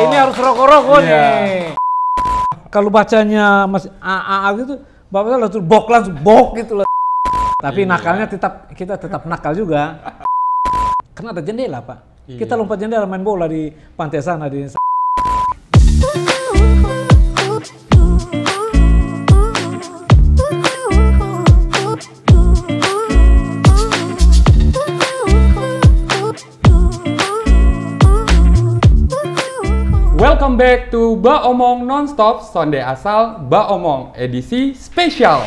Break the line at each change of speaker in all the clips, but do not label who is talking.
Ini oh. harus rokok-rokok yeah. nih. Iya. Kalau bacanya Mas a gitu, bapaknya langsung bok langsung bok gitu loh. Tapi yeah. nakalnya tetap kita tetap nakal juga. Karena ada jendela, Pak. Yeah. Kita iya. lompat jendela main bola di pantai sana di
Welcome back to Ba Omong Nonstop Sonde Asal Ba Omong edisi spesial.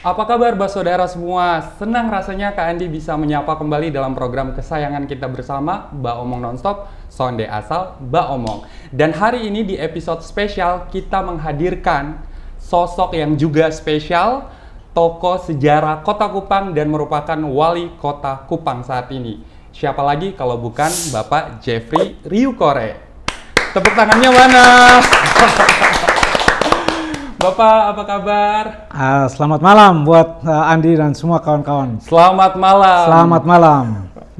Apa kabar Mbak Saudara semua? Senang rasanya Kak Andi bisa menyapa kembali dalam program kesayangan kita bersama Ba Omong Nonstop, Sonde Asal, Ba Omong. Dan hari ini di episode spesial kita menghadirkan sosok yang juga spesial, tokoh sejarah Kota Kupang dan merupakan wali Kota Kupang saat ini. Siapa lagi kalau bukan Bapak Jeffrey Ryukore. Tepuk tangannya mana? Bapak, apa kabar?
Uh, selamat malam buat uh, Andi dan semua kawan-kawan. Selamat
malam. Selamat
malam.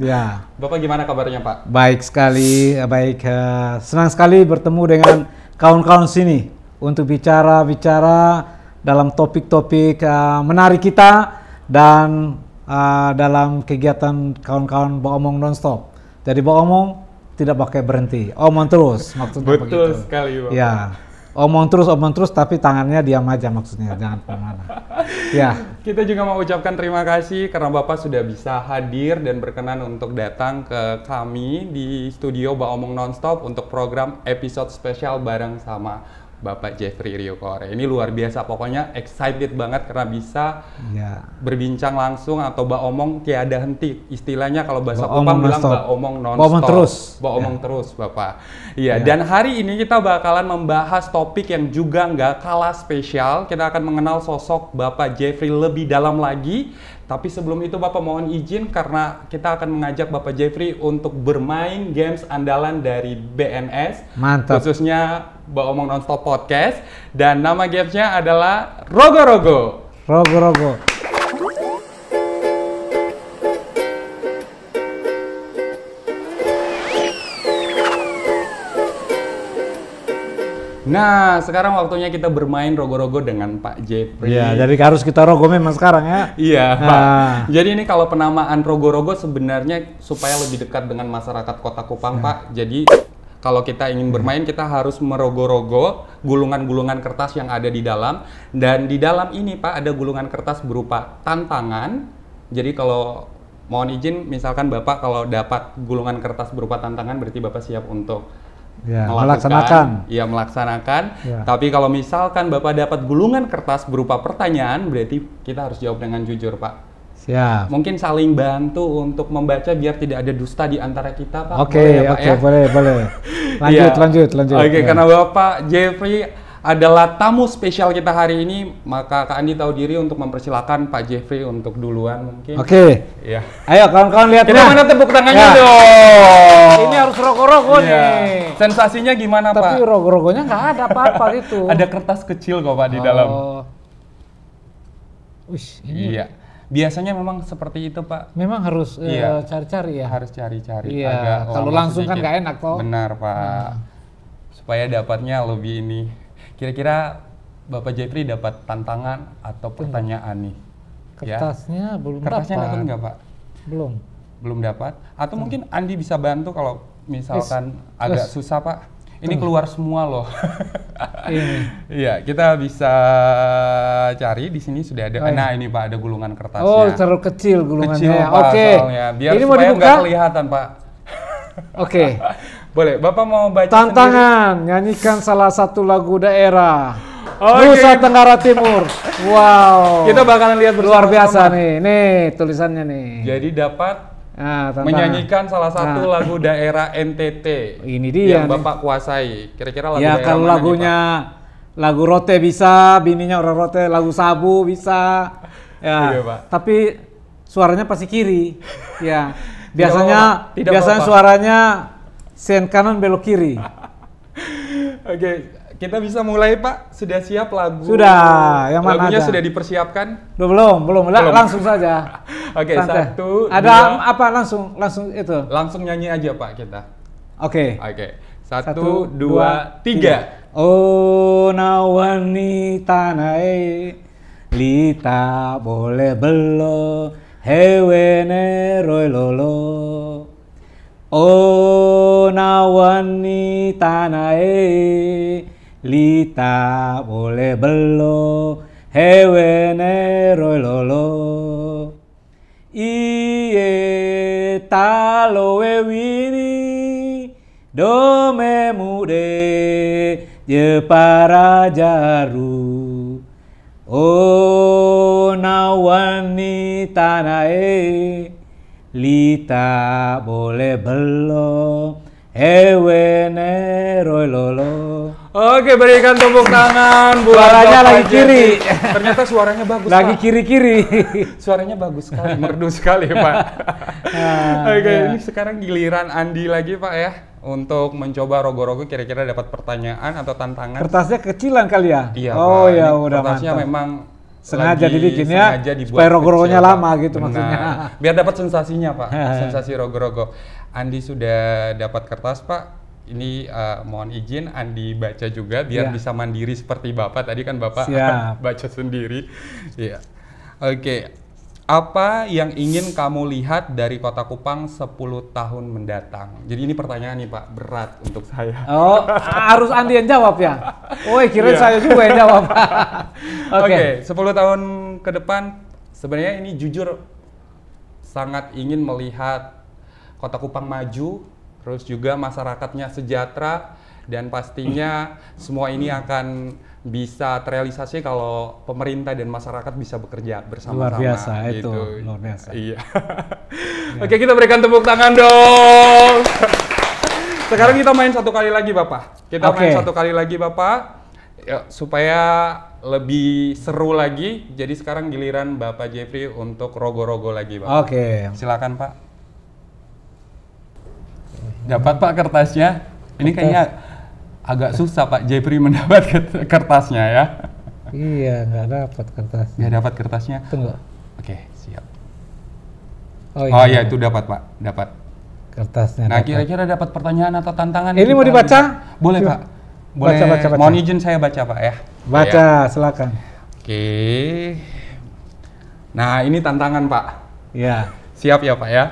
Ya.
Bapak gimana kabarnya Pak?
Baik sekali, eh, baik. Uh, senang sekali bertemu dengan kawan-kawan sini untuk bicara-bicara dalam topik-topik uh, menarik kita dan Ah, dalam kegiatan kawan-kawan Boomong nonstop. Jadi Boomong tidak pakai berhenti, omong terus maksudnya Betul begitu. sekali, Bapak. Ya. Omong terus, omong terus, tapi tangannya diam aja maksudnya, jangan kemana. ya.
Kita juga mau ucapkan terima kasih karena Bapak sudah bisa hadir dan berkenan untuk datang ke kami di studio baomong Omong Nonstop untuk program episode spesial bareng sama Bapak Jeffrey Rio Kore. Ini luar biasa, pokoknya excited banget karena bisa ya. berbincang langsung atau mbak omong tiada henti. Istilahnya kalau bahasa Kupang bilang mbak omong non-stop. omong terus. Mbak ya. omong iya. terus, Bapak. Iya, ya. dan hari ini kita bakalan membahas topik yang juga nggak kalah spesial. Kita akan mengenal sosok Bapak Jeffrey lebih dalam lagi. Tapi sebelum itu Bapak mohon izin karena kita akan mengajak Bapak Jeffrey untuk bermain games andalan dari BNS. Mantap. Khususnya Bawa Omong Nonstop Podcast dan nama gamesnya adalah
Rogo Rogo. Rogo Rogo.
Nah, sekarang waktunya kita bermain rogo-rogo dengan Pak Jeffrey.
Iya, jadi harus kita rogo memang sekarang ya.
Iya, nah. Pak. Jadi ini kalau penamaan rogo-rogo sebenarnya supaya lebih dekat dengan masyarakat Kota Kupang, nah. Pak. Jadi kalau kita ingin bermain kita harus merogoh-rogoh gulungan-gulungan kertas yang ada di dalam dan di dalam ini Pak ada gulungan kertas berupa tantangan. Jadi kalau mohon izin misalkan Bapak kalau dapat gulungan kertas berupa tantangan berarti Bapak siap untuk
ya, melaksanakan.
Iya, melaksanakan. Ya. Tapi kalau misalkan Bapak dapat gulungan kertas berupa pertanyaan berarti kita harus jawab dengan jujur, Pak. Siap. Mungkin saling bantu untuk membaca biar tidak ada dusta di antara kita, Pak. Oke, okay, ya, oke, okay, ya? boleh, boleh. Lanjut, iya. lanjut, lanjut. Oke, okay, ya. karena Bapak Jeffrey adalah tamu spesial kita hari ini, maka Kak Andi tahu diri untuk mempersilahkan Pak Jeffrey untuk duluan mungkin. Oke. Okay. Ya. Ayo kawan-kawan lihat. Kita mana tepuk tangannya ya. dong. Ini harus rokok-rokok ya. nih. Sensasinya gimana Tapi Pak? Tapi
rokok-rokoknya nggak ada apa-apa itu. ada
kertas kecil kok Pak di oh. dalam. Wih, ini iya biasanya memang seperti itu pak memang harus eh, iya. cari-cari ya harus cari-cari iya. kalau langsung sedikit. kan nggak enak kok benar pak nah. supaya dapatnya lebih ini kira-kira bapak Jeffrey dapat tantangan atau pertanyaan nih ya. kertasnya
ya. belum kertasnya dapat nggak pak belum
belum dapat atau hmm. mungkin Andi bisa bantu kalau misalkan is, agak is. susah pak ini hmm. keluar semua loh. Iya. iya, kita bisa cari di sini sudah ada. Oh, Nah, ini Pak ada gulungan kertasnya. Oh,
terlalu kecil gulungannya. Kecil, ya. Pak, Oke. Soalnya. Biar ini dibuka? nggak kelihatan, Pak. Oke.
Boleh, Bapak mau baca Tantangan,
nyanyikan salah satu lagu daerah. Okay. Nusa Tenggara Timur. Wow.
Kita bakalan lihat
luar biasa sama. nih. Nih tulisannya nih. Jadi dapat Nah, menyanyikan salah satu nah. lagu
daerah NTT.
Ini dia yang nih.
Bapak kuasai. Kira-kira lagu ya, kalau lagunya
nih, lagu Rote bisa, bininya orang Rote, lagu Sabu bisa. Ya. Iya, Pak. Tapi suaranya pasti kiri. ya.
Biasanya tidak biasanya
suaranya sen kanan belok kiri. Oke, okay kita bisa mulai
Pak. Sudah siap lagu? Sudah. Yang mana Lagunya aja? sudah dipersiapkan?
Belum, belum, belum. belum. Langsung saja. Oke, okay, satu. Ada dua.
apa langsung langsung itu? Langsung nyanyi aja Pak kita.
Oke. Okay. Oke. Okay. Satu, satu, dua, dua tiga. tiga. Oh nawani tanai, lita boleh belo hewe roy lolo. Oh nawani tanai lita boleh belo hewene roy lolo iye talo wini dome mude je para jaru o oh, nawani tanae lita boleh belo hewene roy lolo Oke, berikan tepuk tangan buat Suaranya lagi Jeffy. kiri.
Ternyata suaranya bagus, Lagi
kiri-kiri. Suaranya
bagus sekali, merdu sekali, Pak. Nah, Oke, ya. ini sekarang giliran Andi lagi, Pak ya. Untuk mencoba rogo-rogo kira-kira dapat pertanyaan atau tantangan. Kertasnya
kecilan kali ya? Iya, Oh ya, udah kertasnya mantap. memang sengaja dibikin ya Sengaja supaya rogo-rogonya lama gitu nah, maksudnya
biar dapat sensasinya pak sensasi rogo-rogo Andi sudah dapat kertas pak ini uh, mohon izin Andi baca juga biar yeah. bisa mandiri seperti Bapak tadi kan Bapak baca sendiri. Iya. yeah. Oke. Okay. Apa yang ingin kamu lihat dari Kota Kupang 10 tahun mendatang? Jadi ini pertanyaan nih Pak, berat untuk saya.
Oh, harus Andi yang jawab ya? Woi, kira yeah. saya juga yang jawab.
Oke, okay. okay, 10 tahun ke depan sebenarnya ini jujur sangat ingin melihat Kota Kupang maju Terus juga masyarakatnya sejahtera dan pastinya semua ini akan bisa terrealisasi kalau pemerintah dan masyarakat bisa bekerja bersama-sama. Luar biasa gitu. itu, luar biasa. Iya. Ya. Oke, kita berikan tepuk tangan dong. Sekarang kita main satu kali lagi, Bapak. Kita okay. main satu kali lagi, Bapak. Yuk, ya, supaya lebih seru lagi. Jadi sekarang giliran Bapak Jeffrey untuk rogo-rogo lagi, Bapak. Oke. Okay. Silakan, Pak dapat pak kertasnya ini kayaknya agak susah pak Jepri mendapat kertasnya ya
iya nggak dapat kertas nggak dapat kertasnya tunggu
oke siap oh iya, oh, iya itu dapat pak dapat kertasnya nah kira-kira dapat pertanyaan atau tantangan ini mau dibaca boleh pak
boleh baca, baca, baca. mohon
izin saya baca pak ya
baca ya. silakan
oke nah ini tantangan pak ya siap ya pak ya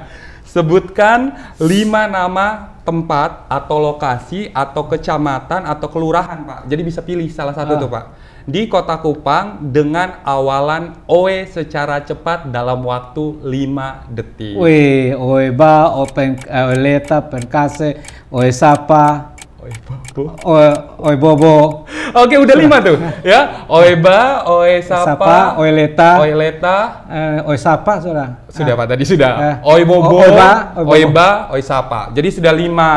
Sebutkan lima nama tempat atau lokasi atau kecamatan atau kelurahan, Pak. Jadi bisa pilih salah satu ah. tuh, Pak. Di Kota Kupang dengan awalan OE secara cepat dalam waktu 5 detik.
Wih, OE ba, Oe eh, e leta, penkase, OE sapa, bobo, Oi bobo. Oke, udah lima tuh.
Ya, Oi ba, sapa, sapa
oi leta, Oi leta, eh, sapa sudah.
Sudah ah. Pak tadi sudah. Eh. bobo, Oi ba, oi sapa. Jadi sudah lima.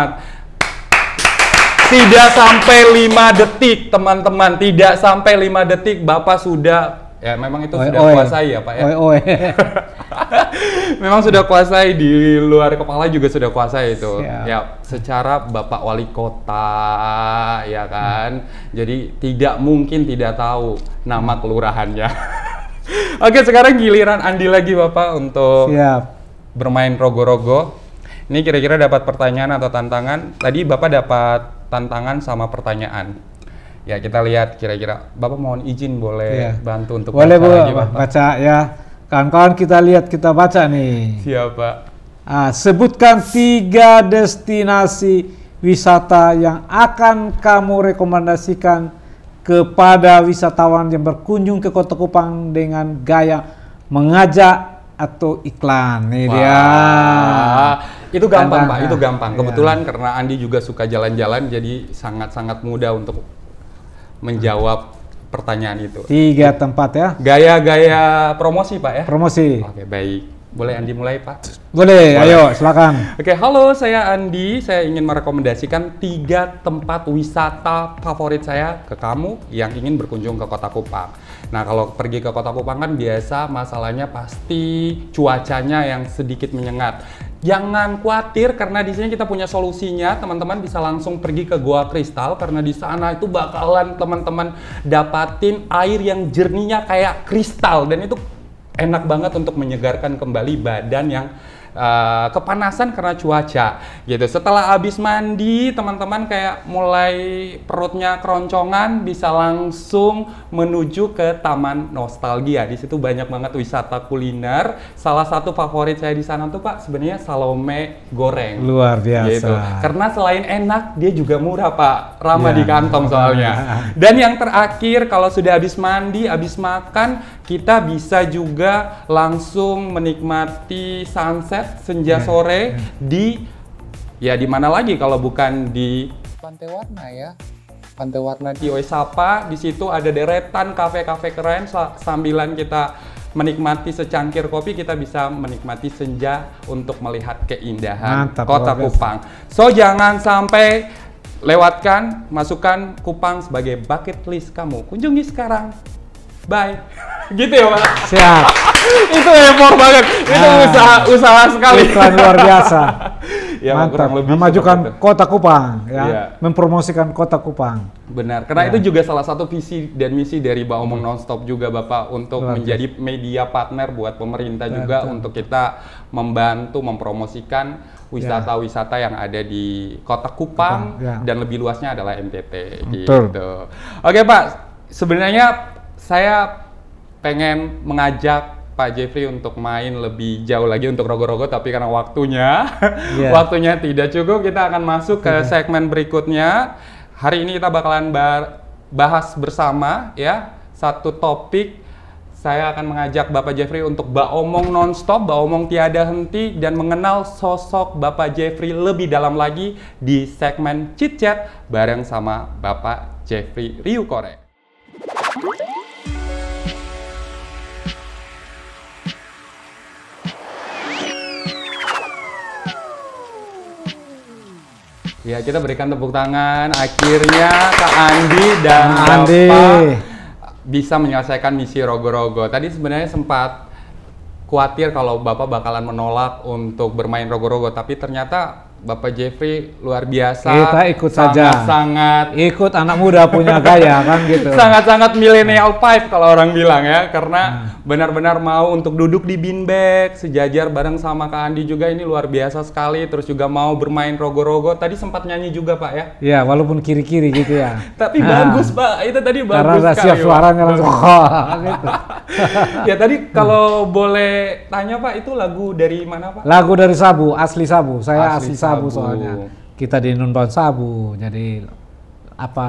Tidak sampai lima detik, teman-teman. Tidak sampai lima detik Bapak sudah Ya memang itu oe, sudah oe. kuasai ya Pak ya. oe, oe. memang sudah kuasai di luar kepala juga sudah kuasai itu. Siap. Ya secara Bapak Wali Kota ya kan. Hmm. Jadi tidak mungkin tidak tahu nama kelurahannya. Oke sekarang giliran Andi lagi Bapak untuk Siap. bermain rogo-rogo. Ini kira-kira dapat pertanyaan atau tantangan. Tadi Bapak dapat tantangan sama pertanyaan ya kita lihat kira-kira Bapak mohon izin boleh ya. bantu untuk boleh, baca lagi Bapak.
Baca ya. Kawan-kawan kita lihat kita baca nih. Siapa? Ah, sebutkan tiga destinasi wisata yang akan kamu rekomendasikan kepada wisatawan yang berkunjung ke Kota Kupang dengan gaya mengajak atau iklan. nih Wah. dia. Itu gampang, Pak. Itu gampang. Iya. Kebetulan ya.
karena Andi juga suka jalan-jalan jadi sangat-sangat mudah untuk menjawab
pertanyaan itu. Tiga tempat ya.
Gaya-gaya promosi Pak ya. Promosi. Oke, baik. Boleh Andi mulai Pak?
Boleh, Boleh. ayo silakan.
Oke, halo saya Andi. Saya ingin merekomendasikan tiga tempat wisata favorit saya ke kamu yang ingin berkunjung ke Kota Kupang. Nah, kalau pergi ke Kota Kupang kan biasa masalahnya pasti cuacanya yang sedikit menyengat. Jangan khawatir karena di sini kita punya solusinya. Teman-teman bisa langsung pergi ke Goa Kristal karena di sana itu bakalan teman-teman dapatin air yang jernihnya kayak kristal dan itu enak banget untuk menyegarkan kembali badan yang uh, kepanasan karena cuaca gitu. Setelah habis mandi, teman-teman kayak mulai perutnya keroncongan bisa langsung menuju ke Taman Nostalgia. Di situ banyak banget wisata kuliner. Salah satu favorit saya di sana tuh Pak sebenarnya Salome goreng. Luar gitu. biasa. Gitu. Karena selain enak, dia juga murah Pak. Ramah yeah. di
kantong soalnya.
Dan yang terakhir kalau sudah habis mandi, habis makan kita bisa juga langsung menikmati sunset senja hmm. sore hmm. di ya di mana lagi kalau bukan di Pantai Warna ya. Pantai Warna di sapa di situ ada deretan kafe-kafe keren sambilan kita menikmati secangkir kopi kita bisa menikmati senja untuk melihat keindahan Mantap, kota Kupang. So jangan sampai lewatkan masukkan Kupang sebagai bucket list kamu. Kunjungi sekarang. Bye. gitu ya pak siap itu effort banget nah, itu ah. usaha usaha sekali iklan luar biasa
ya, mantap lebih memajukan kota Kupang ya. ya mempromosikan kota Kupang
benar karena ya. itu juga salah satu visi dan misi dari Mbak Omong Nonstop juga Bapak untuk luar menjadi media partner buat pemerintah benar, juga untuk kita membantu mempromosikan wisata-wisata ya. yang ada di kota Kupang, ya. dan lebih luasnya adalah NTT gitu oke Pak sebenarnya saya pengen mengajak Pak Jeffrey untuk main lebih jauh lagi untuk rogo-rogo tapi karena waktunya yeah. waktunya tidak cukup kita akan masuk ke iya. segmen berikutnya hari ini kita bakalan bahas bersama ya satu topik saya akan mengajak Bapak Jeffrey untuk baomong nonstop, baomong tiada henti dan mengenal sosok Bapak Jeffrey lebih dalam lagi di segmen Chit Chat bareng sama Bapak Jeffrey Ryu Kore. Ya, kita berikan tepuk tangan. Akhirnya Kak Andi dan Bapak Andi. bisa menyelesaikan misi rogo-rogo. Tadi sebenarnya sempat khawatir kalau Bapak bakalan menolak untuk bermain rogo-rogo, tapi ternyata Bapak Jeffrey luar biasa. Kita ikut sangat, saja. Sangat
ikut anak muda punya gaya kan gitu.
Sangat-sangat milenial five kalau orang bilang ya karena hmm. benar-benar mau untuk duduk di beanbag sejajar bareng sama Kak Andi juga ini luar biasa sekali terus juga mau bermain rogo-rogo. Tadi sempat nyanyi juga Pak ya.
Iya, walaupun kiri-kiri gitu ya.
Tapi nah. bagus Pak. Itu tadi bagus Karena sekali. Karena suaranya langsung gitu. ya tadi kalau boleh tanya Pak itu lagu dari mana Pak?
Lagu dari Sabu, asli Sabu. Saya asli, asli Sabu sabu, soalnya. Kita di non sabu, jadi apa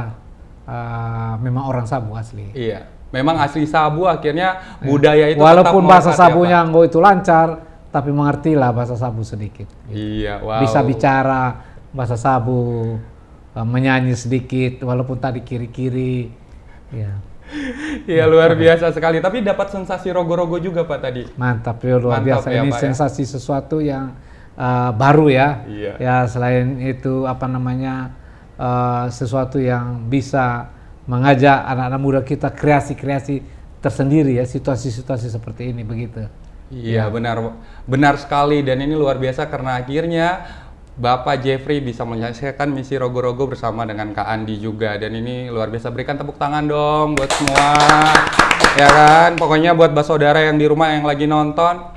uh, memang orang sabu asli.
Iya. Memang asli sabu akhirnya budaya itu Walaupun bahasa sabunya
nggak itu lancar, tapi mengertilah bahasa sabu sedikit. Gitu. Iya, wow. Bisa bicara bahasa sabu, eh, menyanyi sedikit walaupun tadi kiri-kiri. Ya.
Iya luar biasa sekali. Tapi dapat sensasi rogo-rogo juga pak tadi.
Mantap ya luar Mantap, biasa. Ya, Ini pak, ya? sensasi ya. sesuatu yang Eh, baru ya. Yeah. Ya selain itu apa namanya uh, sesuatu yang bisa mengajak anak-anak muda kita kreasi-kreasi tersendiri ya situasi-situasi seperti ini begitu. Iya yeah.
benar benar sekali dan ini luar biasa karena akhirnya Bapak Jeffrey bisa menyelesaikan misi rogo-rogo bersama dengan Kak Andi juga dan ini luar biasa berikan tepuk tangan dong buat semua ya kan pokoknya buat saudara yang di rumah yang lagi nonton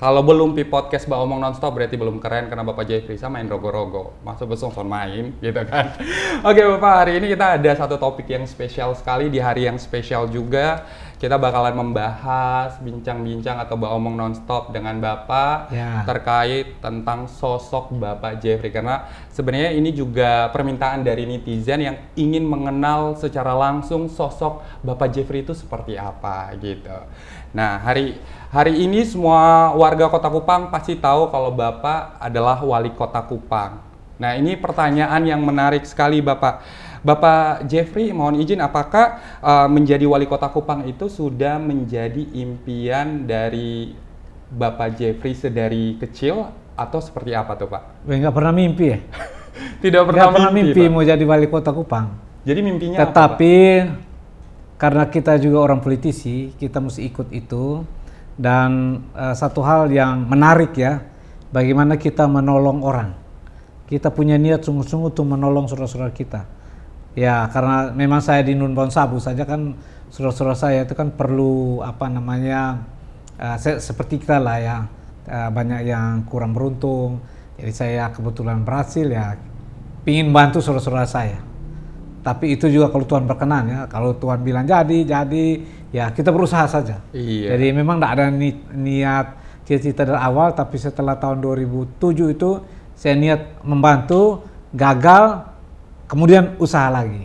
kalau belum di podcast Mbak Omong Nonstop berarti belum keren karena Bapak Jeffrey sama main rogo-rogo. Masuk besok son main gitu kan. Oke Bapak, hari ini kita ada satu topik yang spesial sekali di hari yang spesial juga. Kita bakalan membahas bincang-bincang atau Mbak Omong Nonstop dengan Bapak ya. terkait tentang sosok Bapak Jeffrey. Karena sebenarnya ini juga permintaan dari netizen yang ingin mengenal secara langsung sosok Bapak Jeffrey itu seperti apa gitu. Nah hari Hari ini semua warga Kota Kupang pasti tahu kalau Bapak adalah wali Kota Kupang. Nah, ini pertanyaan yang menarik sekali Bapak. Bapak Jeffrey, mohon izin apakah uh, menjadi wali Kota Kupang itu sudah menjadi impian dari Bapak Jeffrey sedari kecil atau seperti apa tuh, Pak?
Enggak pernah mimpi ya. Tidak pernah, Nggak pernah mimpi, mau jadi wali Kota Kupang. Jadi mimpinya Tetapi apa, Tetapi karena kita juga orang politisi, kita mesti ikut itu dan uh, satu hal yang menarik ya, bagaimana kita menolong orang. Kita punya niat sungguh-sungguh untuk menolong saudara-saudara kita. Ya, karena memang saya di Nun Sabu saja kan saudara-saudara saya itu kan perlu apa namanya uh, se seperti kita lah ya uh, banyak yang kurang beruntung. Jadi saya kebetulan berhasil ya, ingin bantu saudara-saudara saya tapi itu juga kalau Tuhan berkenan ya kalau Tuhan bilang jadi jadi ya kita berusaha saja iya. jadi memang tidak ada ni niat cita-cita dari awal tapi setelah tahun 2007 itu saya niat membantu gagal kemudian usaha lagi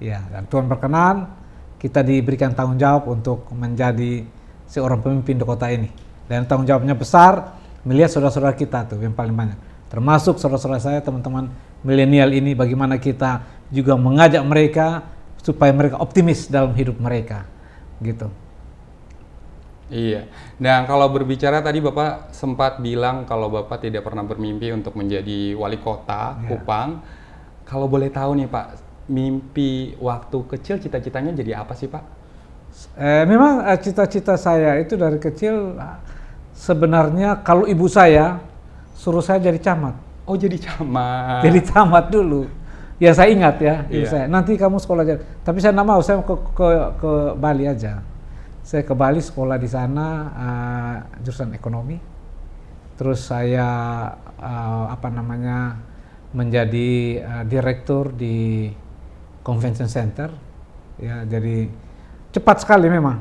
ya dan Tuhan berkenan kita diberikan tanggung jawab untuk menjadi seorang pemimpin di kota ini dan tanggung jawabnya besar melihat saudara-saudara kita tuh yang paling banyak termasuk saudara-saudara saya teman-teman milenial ini bagaimana kita juga mengajak mereka supaya mereka optimis dalam hidup mereka gitu.
Iya. Nah, kalau berbicara tadi Bapak sempat bilang kalau Bapak tidak pernah bermimpi untuk menjadi wali kota yeah. Kupang. Kalau boleh tahu nih Pak, mimpi waktu kecil cita-citanya
jadi apa sih Pak? Eh, memang eh, cita-cita saya itu dari kecil sebenarnya kalau ibu saya suruh saya jadi camat. Oh jadi camat. Jadi camat dulu ya saya ingat ya, yeah. saya. Nanti kamu sekolah aja. Tapi saya nggak mau, saya ke, ke ke Bali aja. Saya ke Bali sekolah di sana uh, jurusan ekonomi. Terus saya uh, apa namanya menjadi uh, direktur di convention center. Ya, jadi cepat sekali memang.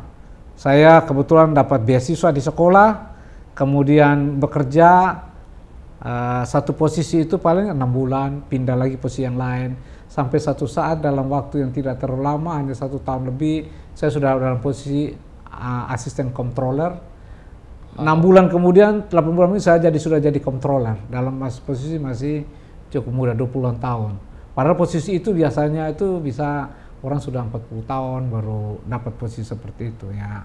Saya kebetulan dapat beasiswa di sekolah, kemudian bekerja Uh, satu posisi itu paling enam bulan, pindah lagi posisi yang lain. Sampai satu saat dalam waktu yang tidak terlalu lama, hanya satu tahun lebih, saya sudah dalam posisi uh, asisten controller. Enam uh. bulan kemudian, 8 bulan ini saya jadi sudah jadi controller dalam mas posisi masih cukup muda 20-an tahun. Padahal posisi itu biasanya itu bisa orang sudah empat puluh tahun baru dapat posisi seperti itu ya.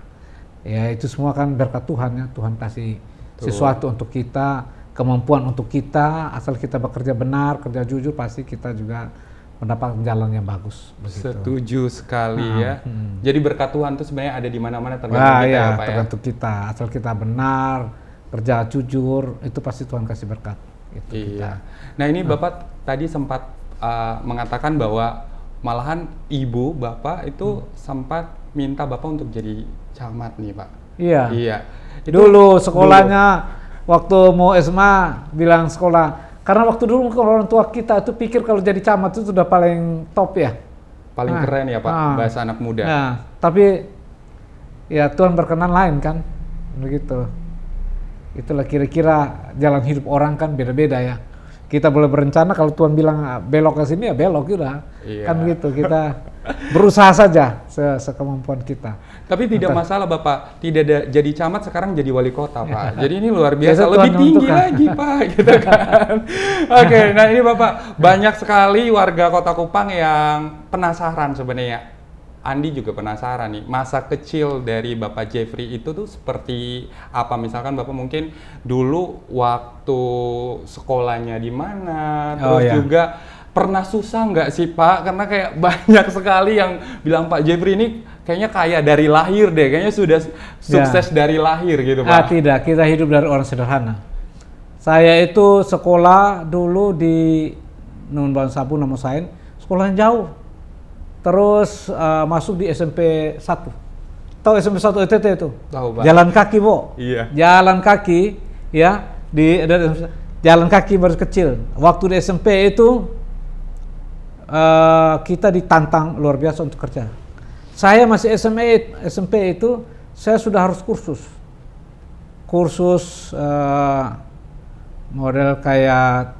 Ya itu semua kan berkat Tuhan ya, Tuhan kasih Tuh. sesuatu untuk kita kemampuan untuk kita asal kita bekerja benar kerja jujur pasti kita juga mendapat jalan yang bagus. Begitu. Setuju sekali nah, ya. Hmm.
Jadi berkat Tuhan itu sebenarnya ada di mana-mana tergantung nah, kita ya, ya Pak ya?
tergantung ya? kita. Asal kita benar, kerja jujur, itu pasti Tuhan kasih berkat.
Itu iya. kita. Nah ini hmm. Bapak tadi sempat uh, mengatakan bahwa malahan ibu Bapak itu hmm. sempat minta Bapak untuk jadi camat nih Pak.
Iya. Iya. Itu dulu sekolahnya dulu waktu mau SMA bilang sekolah. Karena waktu dulu orang tua kita itu pikir kalau jadi camat itu sudah paling top ya. Paling nah, keren ya Pak, nah, bahasa anak muda. Nah, tapi ya Tuhan berkenan lain kan, begitu. Itulah kira-kira jalan hidup orang kan beda-beda ya. Kita boleh berencana kalau Tuhan bilang ah, belok ke sini ya belok sudah, Iya. Kan gitu, kita berusaha saja se sekemampuan kita.
Tapi tidak Entah. masalah Bapak, tidak ada, jadi camat sekarang jadi wali kota Pak. Jadi ini luar biasa, lebih tinggi kan? lagi Pak gitu kan. Oke, okay, nah ini Bapak banyak sekali warga Kota Kupang yang penasaran sebenarnya. Andi juga penasaran nih, masa kecil dari Bapak Jeffrey itu tuh seperti apa? Misalkan Bapak mungkin dulu waktu sekolahnya di mana, oh, terus iya. juga pernah susah nggak sih Pak? Karena kayak banyak sekali yang bilang Pak Jeffrey ini kayaknya kaya dari lahir deh, kayaknya sudah sukses ya. dari lahir gitu ah, Pak. Ah,
tidak, kita hidup dari orang sederhana. Saya itu sekolah dulu di Nun Sabu nomor Sain, sekolahnya jauh. Terus uh, masuk di SMP 1. Tahu SMP 1 ETT itu? Tahu, Pak. Jalan kaki, bu? Iya. Jalan kaki ya di jalan kaki baru kecil. Waktu di SMP itu uh, kita ditantang luar biasa untuk kerja saya masih SMA, SMP itu saya sudah harus kursus. Kursus uh, model kayak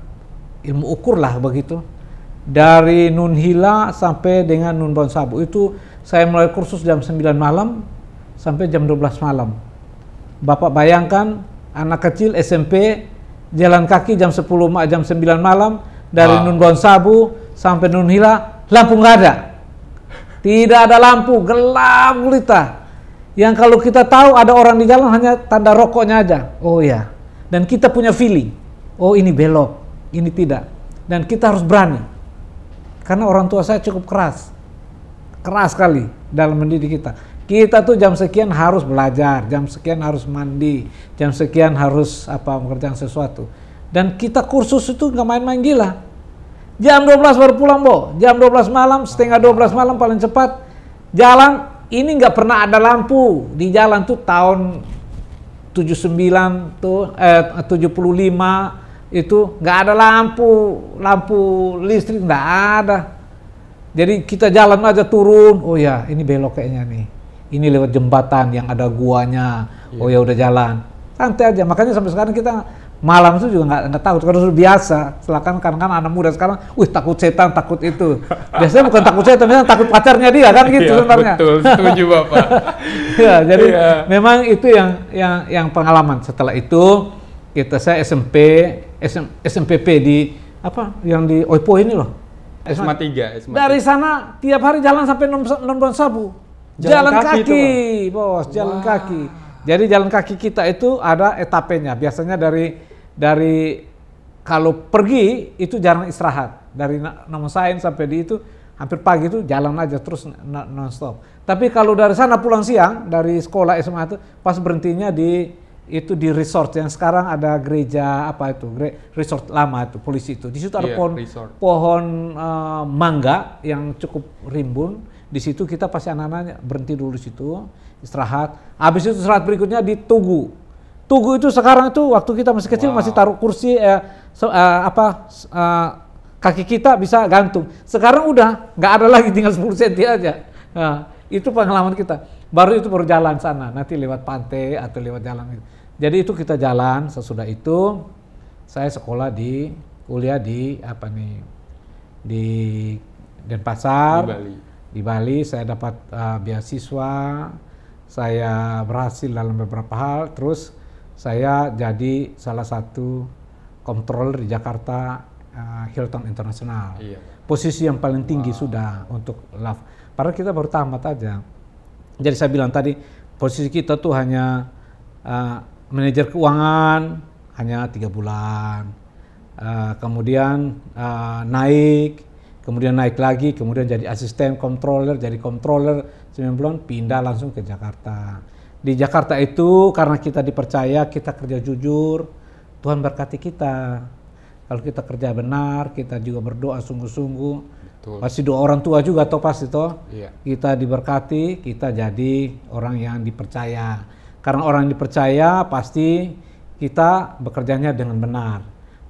ilmu ukur lah begitu. Dari nun hila sampai dengan nun bon Sabu itu saya mulai kursus jam 9 malam sampai jam 12 malam. Bapak bayangkan anak kecil SMP jalan kaki jam 10 jam 9 malam dari wow. nun sabu sampai nun hila Lampung nggak ada. Tidak ada lampu, gelap gulita. Yang kalau kita tahu ada orang di jalan hanya tanda rokoknya aja. Oh ya. Dan kita punya feeling. Oh ini belok, ini tidak. Dan kita harus berani. Karena orang tua saya cukup keras. Keras sekali dalam mendidik kita. Kita tuh jam sekian harus belajar, jam sekian harus mandi, jam sekian harus apa mengerjakan sesuatu. Dan kita kursus itu nggak main-main gila Jam 12 baru pulang, Bo. Jam 12 malam, setengah 12 malam paling cepat. Jalan, ini nggak pernah ada lampu. Di jalan tuh tahun 79 tuh, eh, 75 itu nggak ada lampu. Lampu listrik nggak ada. Jadi kita jalan aja turun. Oh ya, ini belok kayaknya nih. Ini lewat jembatan yang ada guanya. Oh ya iya. udah jalan. Santai aja. Makanya sampai sekarang kita malam itu juga nggak nggak takut karena sudah biasa silakan karena kan anak muda sekarang wih takut setan takut itu biasanya bukan takut setan biasanya takut pacarnya dia kan gitu ya, sebenarnya betul setuju bapak ya jadi ya. memang itu yang yang yang pengalaman setelah itu kita saya SMP SM, SMPP di apa yang di Oipo ini loh SMA 3 SMA dari sana tiap hari jalan sampai nonton sabu jalan, jalan kaki, kaki bos jalan wow. kaki jadi jalan kaki kita itu ada etapenya biasanya dari dari kalau pergi itu jarang istirahat dari nomor sains sampai di itu hampir pagi itu jalan aja terus nonstop. Tapi kalau dari sana pulang siang dari sekolah SMA itu pas berhentinya di itu di resort yang sekarang ada gereja apa itu resort lama itu polisi itu di situ ada yeah, pohon pohon uh, mangga yang cukup rimbun di situ kita pasti anak-anak berhenti dulu di situ istirahat habis itu istirahat berikutnya di Tugu Tugu itu sekarang itu waktu kita masih kecil wow. masih taruh kursi eh, so, eh, apa eh, kaki kita bisa gantung. Sekarang udah nggak ada lagi tinggal 10 cm aja. Nah, itu pengalaman kita. Baru itu baru jalan sana nanti lewat pantai atau lewat jalan itu. Jadi itu kita jalan sesudah itu saya sekolah di kuliah di apa nih di Denpasar di Bali. Di Bali saya dapat uh, beasiswa, saya berhasil dalam beberapa hal, terus saya jadi salah satu controller di Jakarta uh, Hilton International. Iya. Posisi yang paling tinggi wow. sudah untuk love. Padahal kita baru tamat aja. Jadi saya bilang tadi posisi kita tuh hanya uh, manajer keuangan hanya tiga bulan, uh, kemudian uh, naik, kemudian naik lagi, kemudian jadi asisten controller, jadi controller 9 bulan pindah langsung ke Jakarta di Jakarta itu karena kita dipercaya, kita kerja jujur, Tuhan berkati kita. Kalau kita kerja benar, kita juga berdoa sungguh-sungguh. Pasti doa orang tua juga toh pasti toh. Iya. Kita diberkati, kita jadi orang yang dipercaya. Karena orang yang dipercaya pasti kita bekerjanya dengan benar.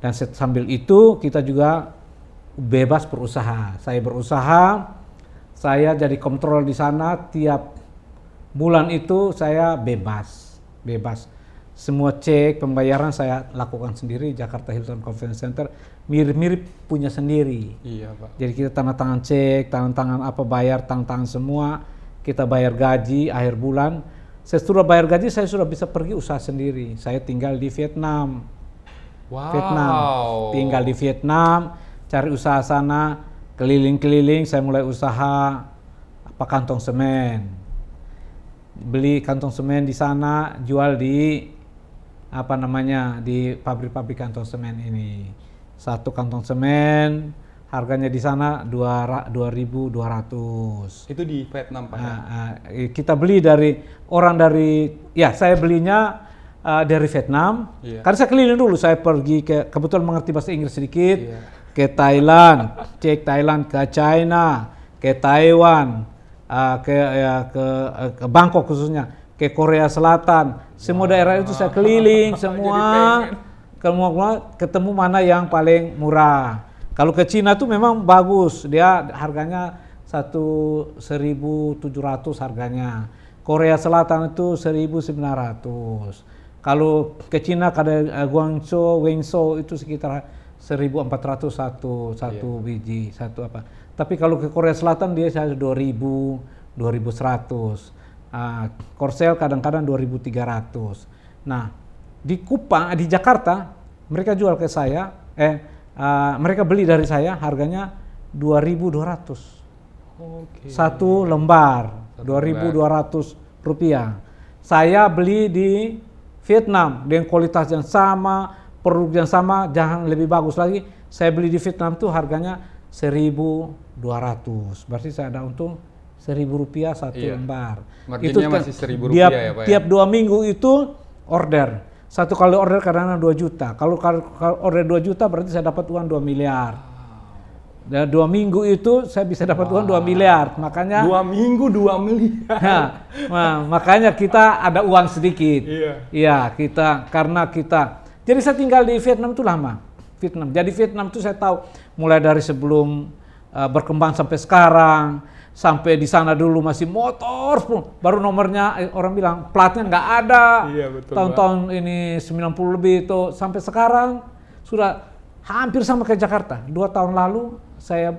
Dan sambil itu kita juga bebas berusaha. Saya berusaha, saya jadi kontrol di sana tiap bulan itu saya bebas, bebas. Semua cek pembayaran saya lakukan sendiri Jakarta Hilton Conference Center mirip-mirip punya sendiri. Iya pak. Jadi kita tanda tangan cek, tanda tangan apa bayar, tanda tangan semua. Kita bayar gaji akhir bulan. Saya Setelah bayar gaji saya sudah bisa pergi usaha sendiri. Saya tinggal di Vietnam. Wow. Vietnam. Tinggal di Vietnam, cari usaha sana, keliling-keliling saya mulai usaha apa kantong semen beli kantong semen di sana, jual di apa namanya di pabrik-pabrik kantong semen ini. Satu kantong semen harganya di sana dua dua ribu ratus Itu di Vietnam Pak. Ya? Nah, ya? kita beli dari orang dari ya saya belinya uh, dari Vietnam. Yeah. Karena saya keliling dulu, saya pergi ke kebetulan mengerti bahasa Inggris sedikit yeah. ke Thailand, cek Thailand ke China, ke Taiwan, uh, ke ya ke uh, ke Bangkok khususnya, ke Korea Selatan. Semua wow. daerah itu saya keliling semua. semua ketemu mana yang paling murah. Kalau ke Cina tuh memang bagus, dia harganya satu tujuh 1.700 harganya. Korea Selatan itu seribu sembilan ratus Kalau ke Cina ada eh, Guangzhou, Wenzhou itu sekitar seribu 1.400 satu satu iya. biji, satu apa? Tapi kalau ke Korea Selatan dia saya 2000, 2100. Uh, Korsel kadang-kadang 2300. Nah, di Kupang, di Jakarta mereka jual ke saya, eh uh, mereka beli dari saya harganya 2200. Okay. Satu lembar Satu 2200 lembar. rupiah. Saya beli di Vietnam dengan kualitas yang sama, produk yang sama, jangan lebih bagus lagi. Saya beli di Vietnam tuh harganya 1.200. Berarti saya ada untung seribu rupiah satu iya. lembar. Marginnya itu masih seribu rupiah tiap, ya Pak ya? dua minggu itu order. Satu kali order karena dua juta. Kalau, kalau order dua juta berarti saya dapat uang dua miliar. Dan dua minggu itu saya bisa dapat wow. uang dua miliar. Makanya dua minggu dua miliar. nah, makanya kita ada uang sedikit. Iya. Iya, kita karena kita. Jadi saya tinggal di Vietnam itu lama. Vietnam. Jadi Vietnam itu saya tahu mulai dari sebelum uh, berkembang sampai sekarang, sampai di sana dulu masih motor baru nomornya eh, orang bilang platnya nggak ada. Iya, Tahun-tahun ini 90 lebih itu sampai sekarang sudah hampir sama kayak Jakarta. Dua tahun lalu saya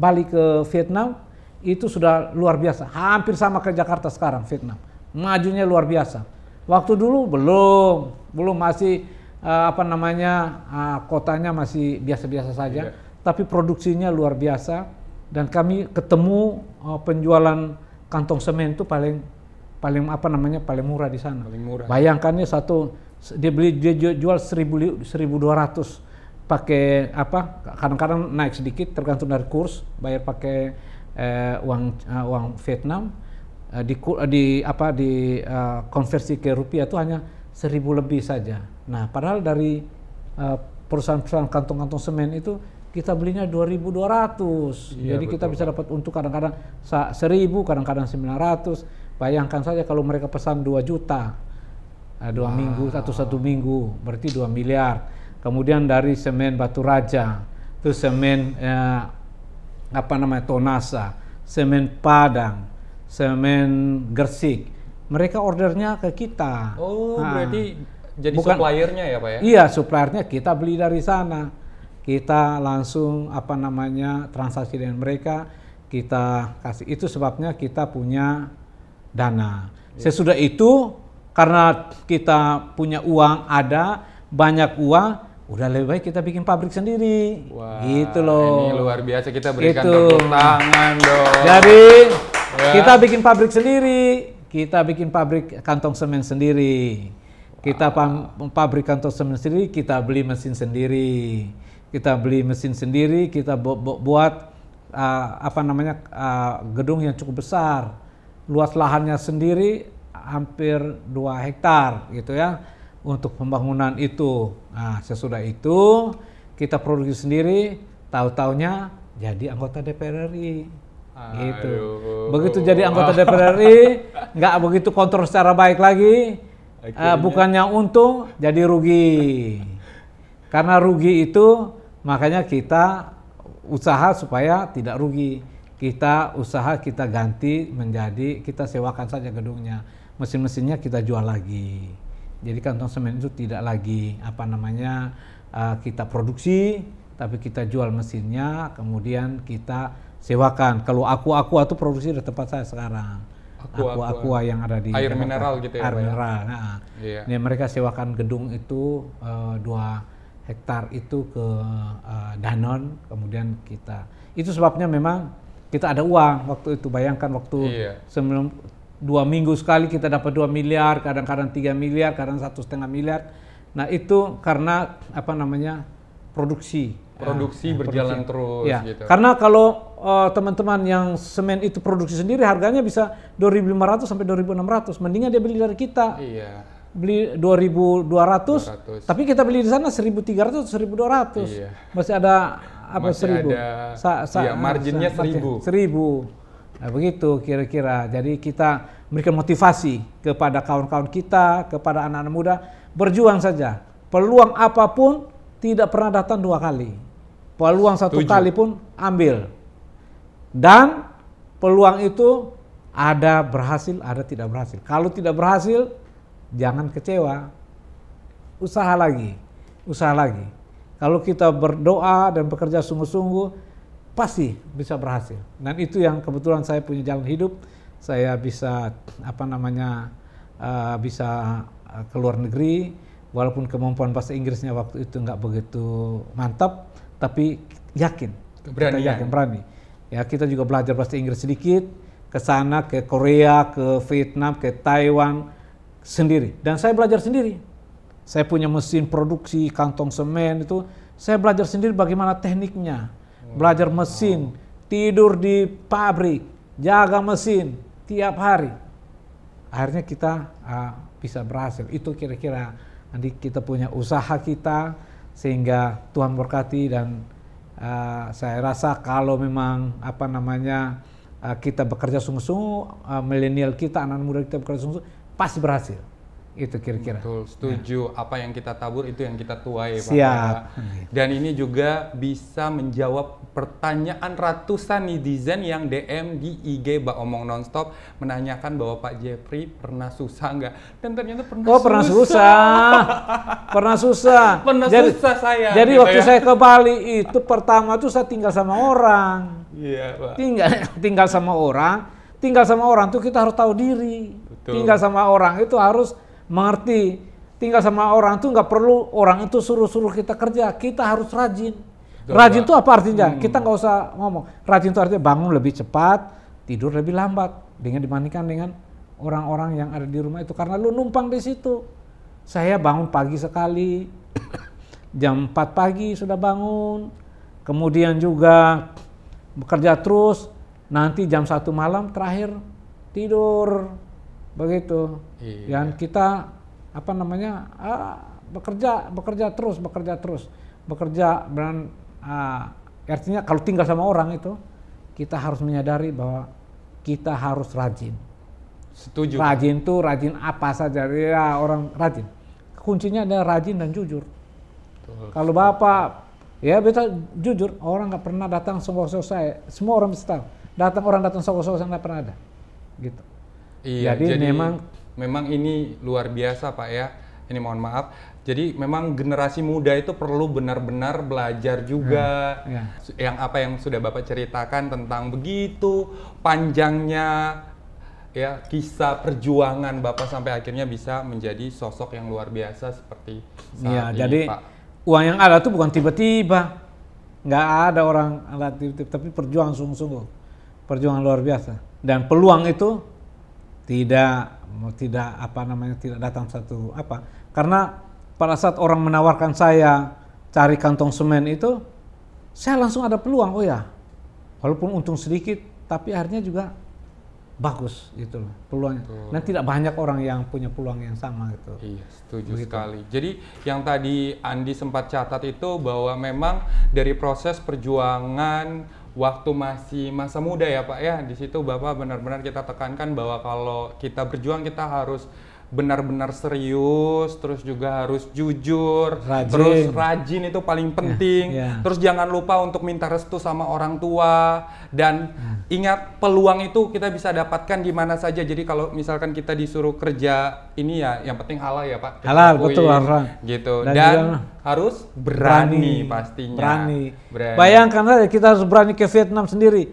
balik ke Vietnam itu sudah luar biasa. Hampir sama kayak Jakarta sekarang Vietnam. Majunya luar biasa. Waktu dulu belum, belum masih uh, apa namanya uh, kotanya masih biasa-biasa saja, yeah. tapi produksinya luar biasa dan kami ketemu uh, penjualan kantong semen itu paling paling apa namanya paling murah di sana. Paling murah. Bayangkannya satu dia beli dia jual dua 1200 pakai apa? Kadang-kadang naik sedikit tergantung dari kurs, bayar pakai eh, uang uh, uang Vietnam eh, di, di apa di uh, konversi ke rupiah itu hanya seribu lebih saja. Nah, padahal dari eh, perusahaan-perusahaan kantong-kantong semen itu kita belinya 2.200. Iya, Jadi betul. kita bisa dapat untuk kadang-kadang 1.000, kadang-kadang 900. Bayangkan saja kalau mereka pesan 2 juta. Eh, dua wow. minggu, satu satu minggu, berarti dua miliar. Kemudian dari semen Batu Raja, itu semen ya, apa namanya Tonasa, semen Padang, semen Gersik. Mereka ordernya ke kita. Oh, nah, berarti jadi bukan suppliernya ya Pak ya? Iya, suppliernya kita beli dari sana. Kita langsung apa namanya transaksi dengan mereka, kita kasih. Itu sebabnya kita punya dana. Ya. Sesudah itu karena kita punya uang ada, banyak uang, udah lebih baik kita bikin pabrik sendiri. Wah, gitu loh. Ini luar biasa kita berikan gitu. tepuk tangan dong. Jadi ya. kita bikin pabrik sendiri, kita bikin pabrik kantong semen sendiri. Kita ah. pabrikan semen sendiri, kita beli mesin sendiri. Kita beli mesin sendiri, kita bu bu buat uh, apa namanya uh, gedung yang cukup besar. Luas lahannya sendiri hampir 2 hektar gitu ya untuk pembangunan itu. Nah, sesudah itu kita produksi sendiri, tahu-taunya jadi anggota DPR RI. Gitu. Begitu jadi anggota DPR RI, nggak begitu kontrol secara baik lagi, Akhirnya. Eh, bukannya untung jadi rugi. Karena rugi itu makanya kita usaha supaya tidak rugi. Kita usaha kita ganti menjadi kita sewakan saja gedungnya. Mesin-mesinnya kita jual lagi. Jadi kantong semen itu tidak lagi apa namanya eh, kita produksi tapi kita jual mesinnya kemudian kita sewakan. Kalau aku aku atau produksi di tempat saya sekarang aqua aqua, aqua yang ada di air mineral gitu ya air ya? mineral ya? nah yeah. ini mereka sewakan gedung itu uh, dua hektar itu ke uh, eh, Danon kemudian kita itu sebabnya memang kita ada uang waktu itu bayangkan waktu yeah. sebelum dua minggu sekali kita dapat dua miliar kadang-kadang tiga miliar kadang satu setengah miliar nah itu karena apa namanya produksi produksi ya, berjalan produksi. terus ya. gitu karena kalau Eh, teman-teman uh, yang semen itu produksi sendiri harganya bisa 2.500 sampai 2.600. Mendingan dia beli dari kita. Iya. Beli 2.200, 200. tapi kita beli di sana 1.300, 1.200. Iya. Masih ada apa Masih 1.000. Ada, sa, sa, iya, marginnya sa, 1.000. 1.000. Nah, begitu kira-kira. Jadi kita memberikan motivasi kepada kawan-kawan kita, kepada anak-anak muda, berjuang saja. Peluang apapun tidak pernah datang dua kali. Peluang satu Tujuh. kali pun ambil. Dan peluang itu ada berhasil, ada tidak berhasil. Kalau tidak berhasil, jangan kecewa. Usaha lagi, usaha lagi. Kalau kita berdoa dan bekerja sungguh-sungguh, pasti bisa berhasil. Dan itu yang kebetulan saya punya jalan hidup, saya bisa apa namanya eh, bisa eh, ke luar negeri, walaupun kemampuan bahasa Inggrisnya waktu itu nggak begitu mantap, tapi yakin, Keberanian. kita yakin berani. Ya, kita juga belajar bahasa Inggris sedikit, ke sana, ke Korea, ke Vietnam, ke Taiwan sendiri. Dan saya belajar sendiri. Saya punya mesin produksi kantong semen itu, saya belajar sendiri bagaimana tekniknya. Belajar mesin, tidur di pabrik, jaga mesin tiap hari. Akhirnya kita uh, bisa berhasil. Itu kira-kira nanti kita punya usaha kita sehingga Tuhan berkati dan uh, saya rasa kalau memang apa namanya uh, kita bekerja sungguh-sungguh, uh, milenial kita, anak muda kita bekerja sungguh-sungguh, pasti berhasil itu kira-kira. Betul, nah. setuju.
Ya. Apa yang kita tabur itu yang kita tuai, Pak. Siap. Dan ini juga bisa menjawab pertanyaan ratusan netizen yang DM di IG Mbak Omong Nonstop menanyakan bahwa Pak Jeffrey pernah susah nggak? Dan ternyata pernah Oh, susah. pernah susah.
pernah susah. Pernah jadi, susah saya. Jadi gitu waktu ya? saya ke Bali itu pertama tuh saya tinggal sama orang.
Iya, Pak. Tinggal
tinggal sama orang, tinggal sama orang tuh kita harus tahu diri. Betul. Tinggal sama orang itu harus mengerti tinggal sama orang itu nggak perlu orang itu suruh-suruh kita kerja kita harus rajin
Betul, rajin itu apa artinya hmm. kita nggak
usah ngomong rajin itu artinya bangun lebih cepat tidur lebih lambat dengan dibandingkan dengan orang-orang yang ada di rumah itu karena lu numpang di situ saya bangun pagi sekali jam 4 pagi sudah bangun kemudian juga bekerja terus nanti jam satu malam terakhir tidur begitu iya. dan kita apa namanya uh, bekerja bekerja terus bekerja terus bekerja dan uh, artinya kalau tinggal sama orang itu kita harus menyadari bahwa kita harus rajin setuju rajin tuh rajin apa saja ya orang rajin kuncinya adalah rajin dan jujur Betul. kalau bapak ya betul jujur orang nggak pernah datang sungguh songkok saya semua orang bisa tahu datang orang datang sungguh songkok saya nggak pernah ada gitu
Iya, jadi, jadi memang memang ini luar biasa Pak ya. Ini mohon maaf. Jadi memang generasi muda itu perlu benar-benar belajar juga. Ya, ya. Yang apa yang sudah Bapak ceritakan tentang begitu panjangnya ya kisah perjuangan Bapak sampai akhirnya bisa menjadi sosok yang luar biasa seperti
saat ya, ini, jadi Pak. uang yang ada itu bukan tiba-tiba. Nggak ada orang alat tiba-tiba, tapi perjuangan sungguh-sungguh. Perjuangan luar biasa. Dan peluang itu tidak tidak apa namanya tidak datang satu apa karena pada saat orang menawarkan saya cari kantong semen itu saya langsung ada peluang oh ya walaupun untung sedikit tapi akhirnya juga bagus gitu peluangnya. Betul. Dan tidak banyak orang yang punya peluang yang sama
itu Iya, setuju Begitu. sekali. Jadi yang tadi Andi sempat catat itu bahwa memang dari proses perjuangan waktu masih masa muda ya Pak ya. Di situ Bapak benar-benar kita tekankan bahwa kalau kita berjuang kita harus benar-benar serius, terus juga harus jujur, rajin. terus rajin itu paling ya, penting. Yeah, yeah. Terus jangan lupa untuk minta restu sama orang tua dan yeah. Hmm. ingat peluang itu kita bisa dapatkan di mana saja. Jadi kalau misalkan kita disuruh kerja ini ya yang penting halal ya, Pak. Halal betul orang. Gitu. Dan, dan harus berani, berani pastinya. Berani. berani.
Bayangkan kita harus berani ke Vietnam sendiri.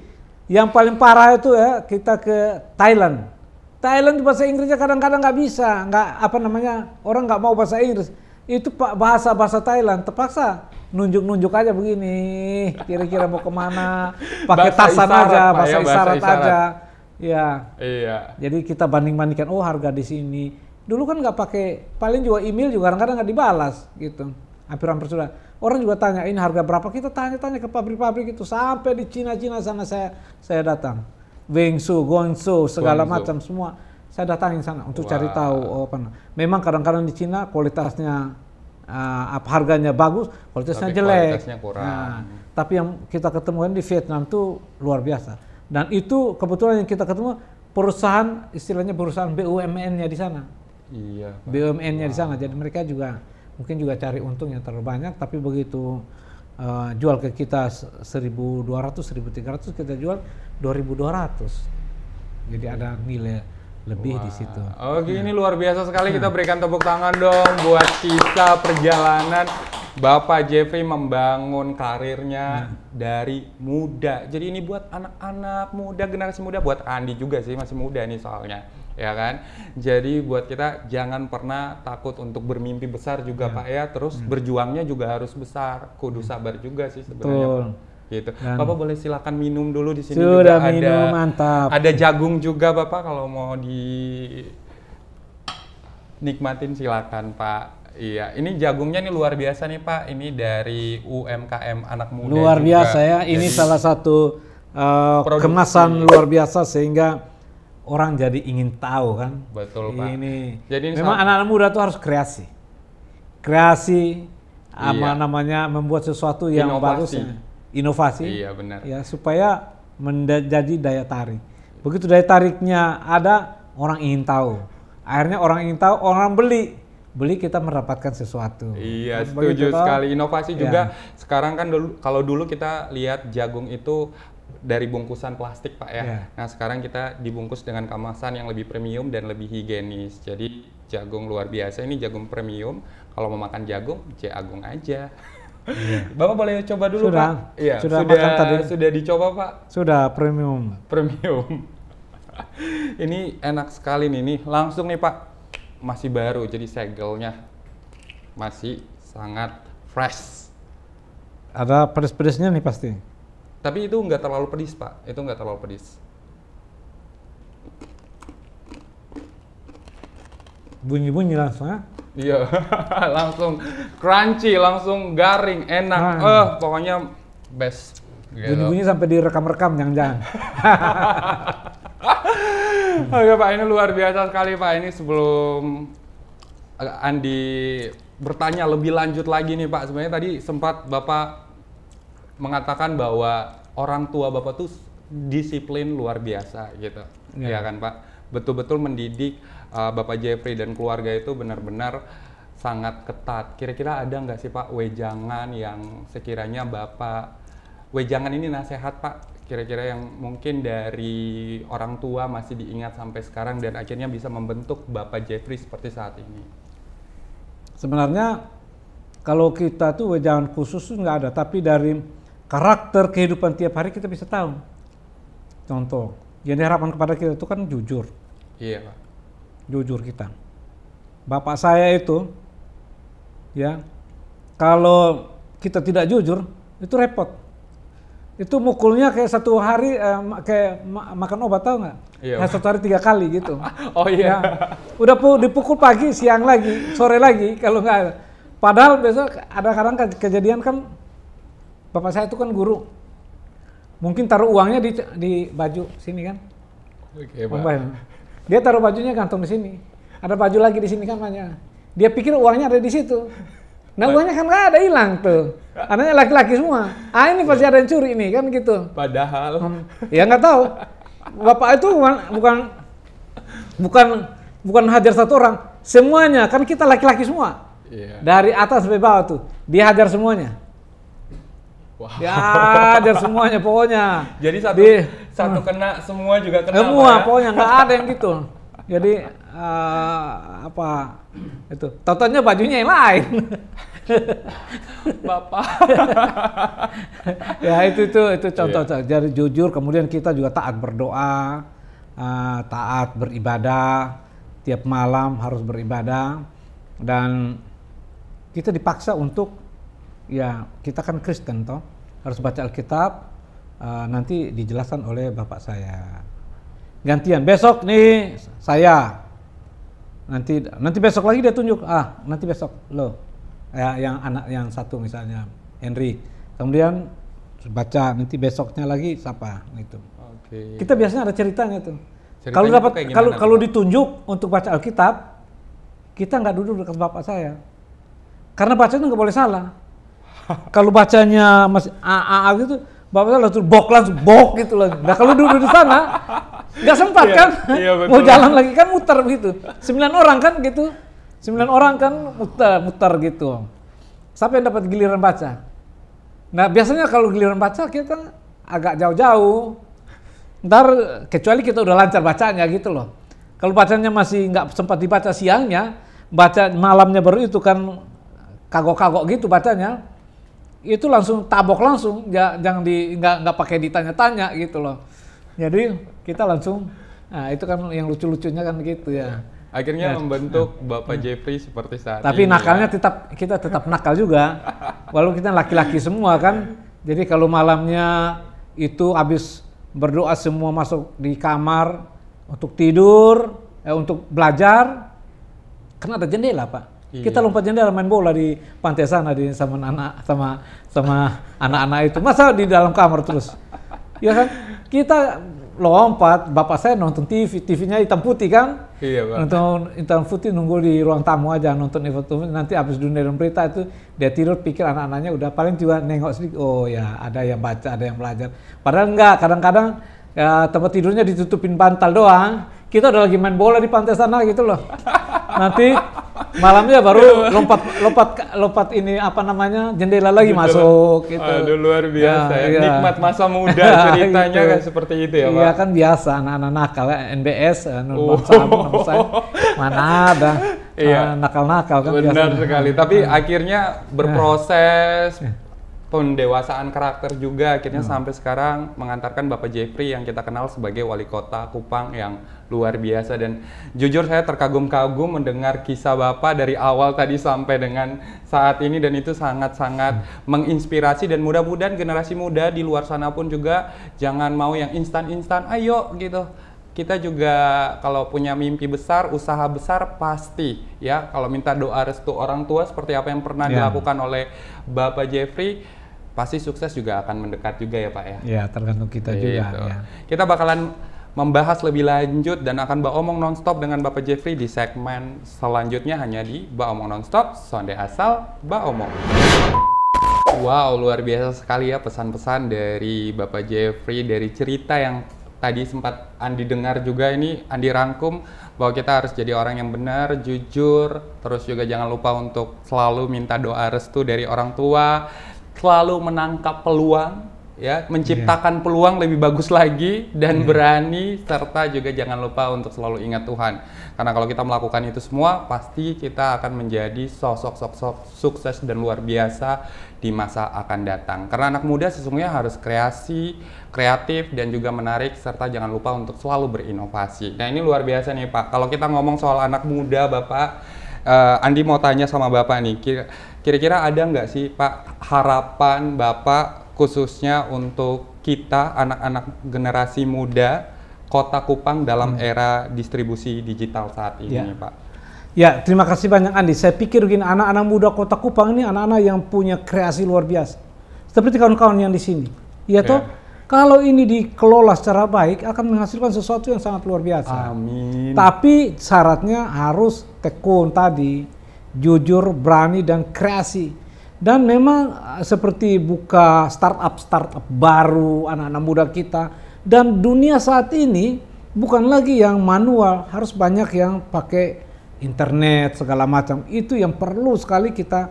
Yang paling parah itu ya kita ke Thailand Thailand bahasa Inggrisnya kadang-kadang nggak bisa, nggak apa namanya orang nggak mau bahasa Inggris. Itu bahasa bahasa Thailand terpaksa nunjuk-nunjuk aja begini, kira-kira mau kemana, pakai tasan isarat, aja, bahasa, ya, bahasa isarat, aja. Ya. Iya. Jadi kita banding-bandingkan, oh harga di sini. Dulu kan nggak pakai, paling juga email juga kadang-kadang nggak dibalas gitu. Hampir-hampir sudah. Orang juga tanya, ini harga berapa? Kita tanya-tanya ke pabrik-pabrik itu sampai di Cina-Cina sana saya saya datang. Wingsu, Su, segala Guang macam semua. Saya datangin sana untuk wow. cari tahu oh, apa. Memang kadang-kadang di Cina kualitasnya uh, apa harganya bagus, kualitasnya tapi jelek. Kualitasnya kurang. Nah, tapi yang kita ketemukan di Vietnam tuh luar biasa. Dan itu kebetulan yang kita ketemu perusahaan istilahnya perusahaan BUMN-nya di sana. Iya. BUMN-nya wow. di sana. Jadi mereka juga mungkin juga cari untung yang terlalu banyak, tapi begitu Eh, jual ke kita 1.200, 1.300 kita jual 2.200. Jadi ada nilai lebih wow. di situ. Oke, oh,
ini iya. luar biasa sekali. Kita hmm. berikan tepuk tangan dong buat kisah perjalanan Bapak Jeffrey membangun karirnya hmm. dari muda. Jadi ini buat anak-anak muda, generasi muda, buat Andi juga sih masih muda nih soalnya ya kan? Jadi buat kita jangan pernah takut untuk bermimpi besar juga ya. Pak ya, terus hmm. berjuangnya juga harus besar. Kudu hmm. sabar juga sih sebenarnya. gitu. Dan Bapak boleh silakan minum dulu di sini Sudah juga minum, ada mantap. Ada jagung juga Bapak kalau mau di nikmatin silakan Pak. Iya, ini jagungnya nih luar biasa nih Pak. Ini dari UMKM anak muda. Luar juga. biasa ya. Ini Jadi, salah
satu uh, kemasan luar biasa sehingga orang jadi ingin tahu kan. Betul Pak. Ini. Jadi ini memang anak-anak muda tuh harus kreasi, kreasi iya. apa namanya membuat sesuatu yang inovasi. bagus, inovasi. Iya benar. Ya supaya menjadi daya tarik. Begitu daya tariknya ada, orang ingin tahu. Akhirnya orang ingin tahu, orang beli beli kita mendapatkan sesuatu.
Iya, setuju sekali. Inovasi juga ya. sekarang kan dulu, kalau dulu kita lihat jagung itu dari bungkusan plastik pak ya. Yeah. Nah sekarang kita dibungkus dengan kemasan yang lebih premium dan lebih higienis. Jadi jagung luar biasa ini jagung premium. Kalau mau makan jagung, jagung aja. Yeah. Bapak boleh coba dulu sudah, pak. Ya, sudah sudah, makan tadi. sudah dicoba pak.
Sudah premium. Premium.
ini enak sekali nih nih langsung nih pak masih baru jadi segelnya masih sangat fresh.
Ada pedes-pedesnya nih pasti.
Tapi itu nggak terlalu pedis, Pak. Itu nggak terlalu pedis.
Bunyi-bunyi langsung ya?
Iya, langsung crunchy, langsung garing, enak. Ah. Eh, nah. uh, pokoknya best. Gitu. Bunyi-bunyi
sampai direkam-rekam, jangan-jangan.
Oke Pak, ini luar biasa sekali Pak. Ini sebelum eh, Andi bertanya lebih lanjut lagi nih Pak, sebenarnya tadi sempat Bapak mengatakan bahwa orang tua bapak tuh disiplin luar biasa gitu yeah. ya iya kan pak betul-betul mendidik uh, bapak Jeffrey dan keluarga itu benar-benar sangat ketat kira-kira ada nggak sih pak wejangan yang sekiranya bapak wejangan ini nasehat pak kira-kira yang mungkin dari orang tua masih diingat sampai sekarang dan akhirnya bisa membentuk bapak Jeffrey seperti saat ini
sebenarnya kalau kita tuh wejangan khusus nggak ada tapi dari karakter kehidupan tiap hari kita bisa tahu. Contoh, yang diharapkan kepada kita itu kan jujur. Iya, Pak. Jujur kita. Bapak saya itu, ya, kalau kita tidak jujur, itu repot. Itu mukulnya kayak satu hari eh, kayak ma makan obat tau nggak? Iya. satu hari tiga kali gitu. oh iya. Ya. Udah dipukul pagi, siang lagi, sore lagi, kalau nggak. Padahal besok ada kadang kejadian kan bapak saya itu kan guru. Mungkin taruh uangnya di, di baju sini kan. Oke, okay, Dia taruh bajunya gantung di sini. Ada baju lagi di sini kan banyak. Ya? Dia pikir uangnya ada di situ. Nah uangnya kan nggak ada hilang tuh. Anaknya laki-laki semua. Ah ini pasti iya. ada yang curi nih kan gitu. Padahal. Hmm, ya nggak tahu. Bapak itu bukan bukan bukan bukan hajar satu orang. Semuanya kan kita laki-laki semua. Yeah. Dari atas sampai bawah tuh dia hajar semuanya. Wow. Ya ada semuanya pokoknya. Jadi satu Di,
satu kena semua juga kena. Semua ya? pokoknya nggak ada yang
gitu. Jadi uh, apa itu? Totonya bajunya yang lain.
Bapak. ya itu itu itu
contoh. Yeah. Jadi jujur kemudian kita juga taat berdoa, uh, taat beribadah tiap malam harus beribadah dan kita dipaksa untuk ya kita kan Kristen toh harus baca Alkitab uh, nanti dijelaskan oleh bapak saya gantian besok nih saya nanti nanti besok lagi dia tunjuk ah nanti besok lo ya yang anak yang satu misalnya Henry kemudian baca nanti besoknya lagi siapa itu. Oke. kita biasanya ada ceritanya tuh ceritanya kalau dapat kalau kalau ditunjuk untuk baca Alkitab kita nggak duduk dekat bapak saya karena baca itu nggak boleh salah kalau bacanya masih Mas AA gitu, bapak saya langsung bok langsung bok gitu loh. Nah kalau duduk di sana nggak sempat iya, kan, yeah, iya, mau jalan lagi kan muter begitu, Sembilan orang kan gitu, sembilan orang kan muter muter gitu. Siapa yang dapat giliran baca. Nah biasanya kalau giliran baca kita agak jauh-jauh. Ntar kecuali kita udah lancar bacanya gitu loh. Kalau bacanya masih nggak sempat dibaca siangnya, baca malamnya baru itu kan kagok-kagok gitu bacanya itu langsung tabok langsung ya, jangan di nggak nggak pakai ditanya-tanya gitu loh jadi kita langsung nah itu kan yang lucu-lucunya kan gitu ya nah,
akhirnya ya. membentuk nah. Bapak ya. Jeffrey seperti saat tapi ini. nakalnya ya.
tetap kita tetap nakal juga. Walaupun kita laki-laki semua kan. Jadi kalau malamnya itu habis berdoa semua masuk di kamar untuk tidur, eh, untuk belajar, karena ada jendela, Pak. Iya. Kita lompat jendela main bola di pantai sana di sama anak sama sama anak-anak itu. Masa di dalam kamar terus? ya kan? Kita lompat, bapak saya nonton TV, TV-nya hitam putih kan? Iya, Pak. Nonton hitam putih nunggu di ruang tamu aja nonton itu nanti habis dunia dan berita itu dia tidur pikir anak-anaknya udah paling juga nengok sedikit. Oh ya, ada yang baca, ada yang belajar. Padahal enggak, kadang-kadang ya, tempat tidurnya ditutupin bantal doang kita udah lagi main bola di pantai sana gitu loh. Nanti malamnya baru lompat lompat lompat ini apa namanya jendela lagi Betul. masuk gitu. Aduh luar biasa ya, ya. nikmat masa muda ceritanya gitu. kan seperti itu ya iya Pak. Iya kan biasa anak-anak nakal ya NBS non anu, oh. mana ada iya. Nah, nakal-nakal kan Benar biasanya. sekali, tapi hmm.
akhirnya berproses ya pendewasaan karakter juga akhirnya hmm. sampai sekarang mengantarkan Bapak Jeffrey yang kita kenal sebagai wali kota Kupang yang luar biasa dan jujur saya terkagum-kagum mendengar kisah Bapak dari awal tadi sampai dengan saat ini dan itu sangat-sangat menginspirasi dan mudah-mudahan generasi muda di luar sana pun juga jangan mau yang instan-instan ayo gitu kita juga kalau punya mimpi besar, usaha besar pasti ya. Kalau minta doa restu orang tua seperti apa yang pernah yeah. dilakukan oleh Bapak Jeffrey, pasti sukses juga akan mendekat juga ya Pak ya.
ya tergantung kita juga. Gitu. Ya.
Kita bakalan membahas lebih lanjut dan akan Mbak Omong Nonstop dengan Bapak Jeffrey di segmen selanjutnya hanya di Mbak Omong Nonstop, sonde asal Mbak Omong. Wow, luar biasa sekali ya pesan-pesan dari Bapak Jeffrey, dari cerita yang tadi sempat Andi dengar juga ini Andi rangkum bahwa kita harus jadi orang yang benar, jujur, terus juga jangan lupa untuk selalu minta doa restu dari orang tua, selalu menangkap peluang ya menciptakan yeah. peluang lebih bagus lagi dan yeah. berani serta juga jangan lupa untuk selalu ingat Tuhan karena kalau kita melakukan itu semua pasti kita akan menjadi sosok-sosok sukses dan luar biasa di masa akan datang karena anak muda sesungguhnya harus kreasi kreatif dan juga menarik serta jangan lupa untuk selalu berinovasi nah ini luar biasa nih Pak kalau kita ngomong soal anak muda Bapak uh, Andi mau tanya sama Bapak nih kira-kira ada nggak sih Pak harapan Bapak khususnya untuk kita anak-anak generasi muda Kota Kupang dalam hmm. era distribusi digital saat ini, ya. ya Pak.
Ya, terima kasih banyak Andi. Saya pikir begini, anak-anak muda Kota Kupang ini anak-anak yang punya kreasi luar biasa. Seperti kawan-kawan yang di sini. Iya toh? Ya. Kalau ini dikelola secara baik akan menghasilkan sesuatu yang sangat luar biasa. Amin. Tapi syaratnya harus tekun tadi, jujur, berani dan kreasi dan memang eh, seperti buka startup-startup baru anak-anak muda kita. Dan dunia saat ini bukan lagi yang manual, harus banyak yang pakai internet segala macam. Itu yang perlu sekali kita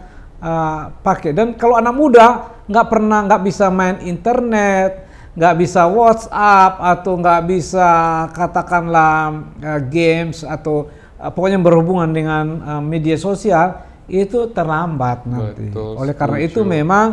uh, pakai. Dan kalau anak muda nggak pernah nggak bisa main internet, nggak bisa WhatsApp atau nggak bisa katakanlah uh, games atau uh, pokoknya berhubungan dengan uh, media sosial itu terlambat nanti. Betul, Oleh karena setuju. itu memang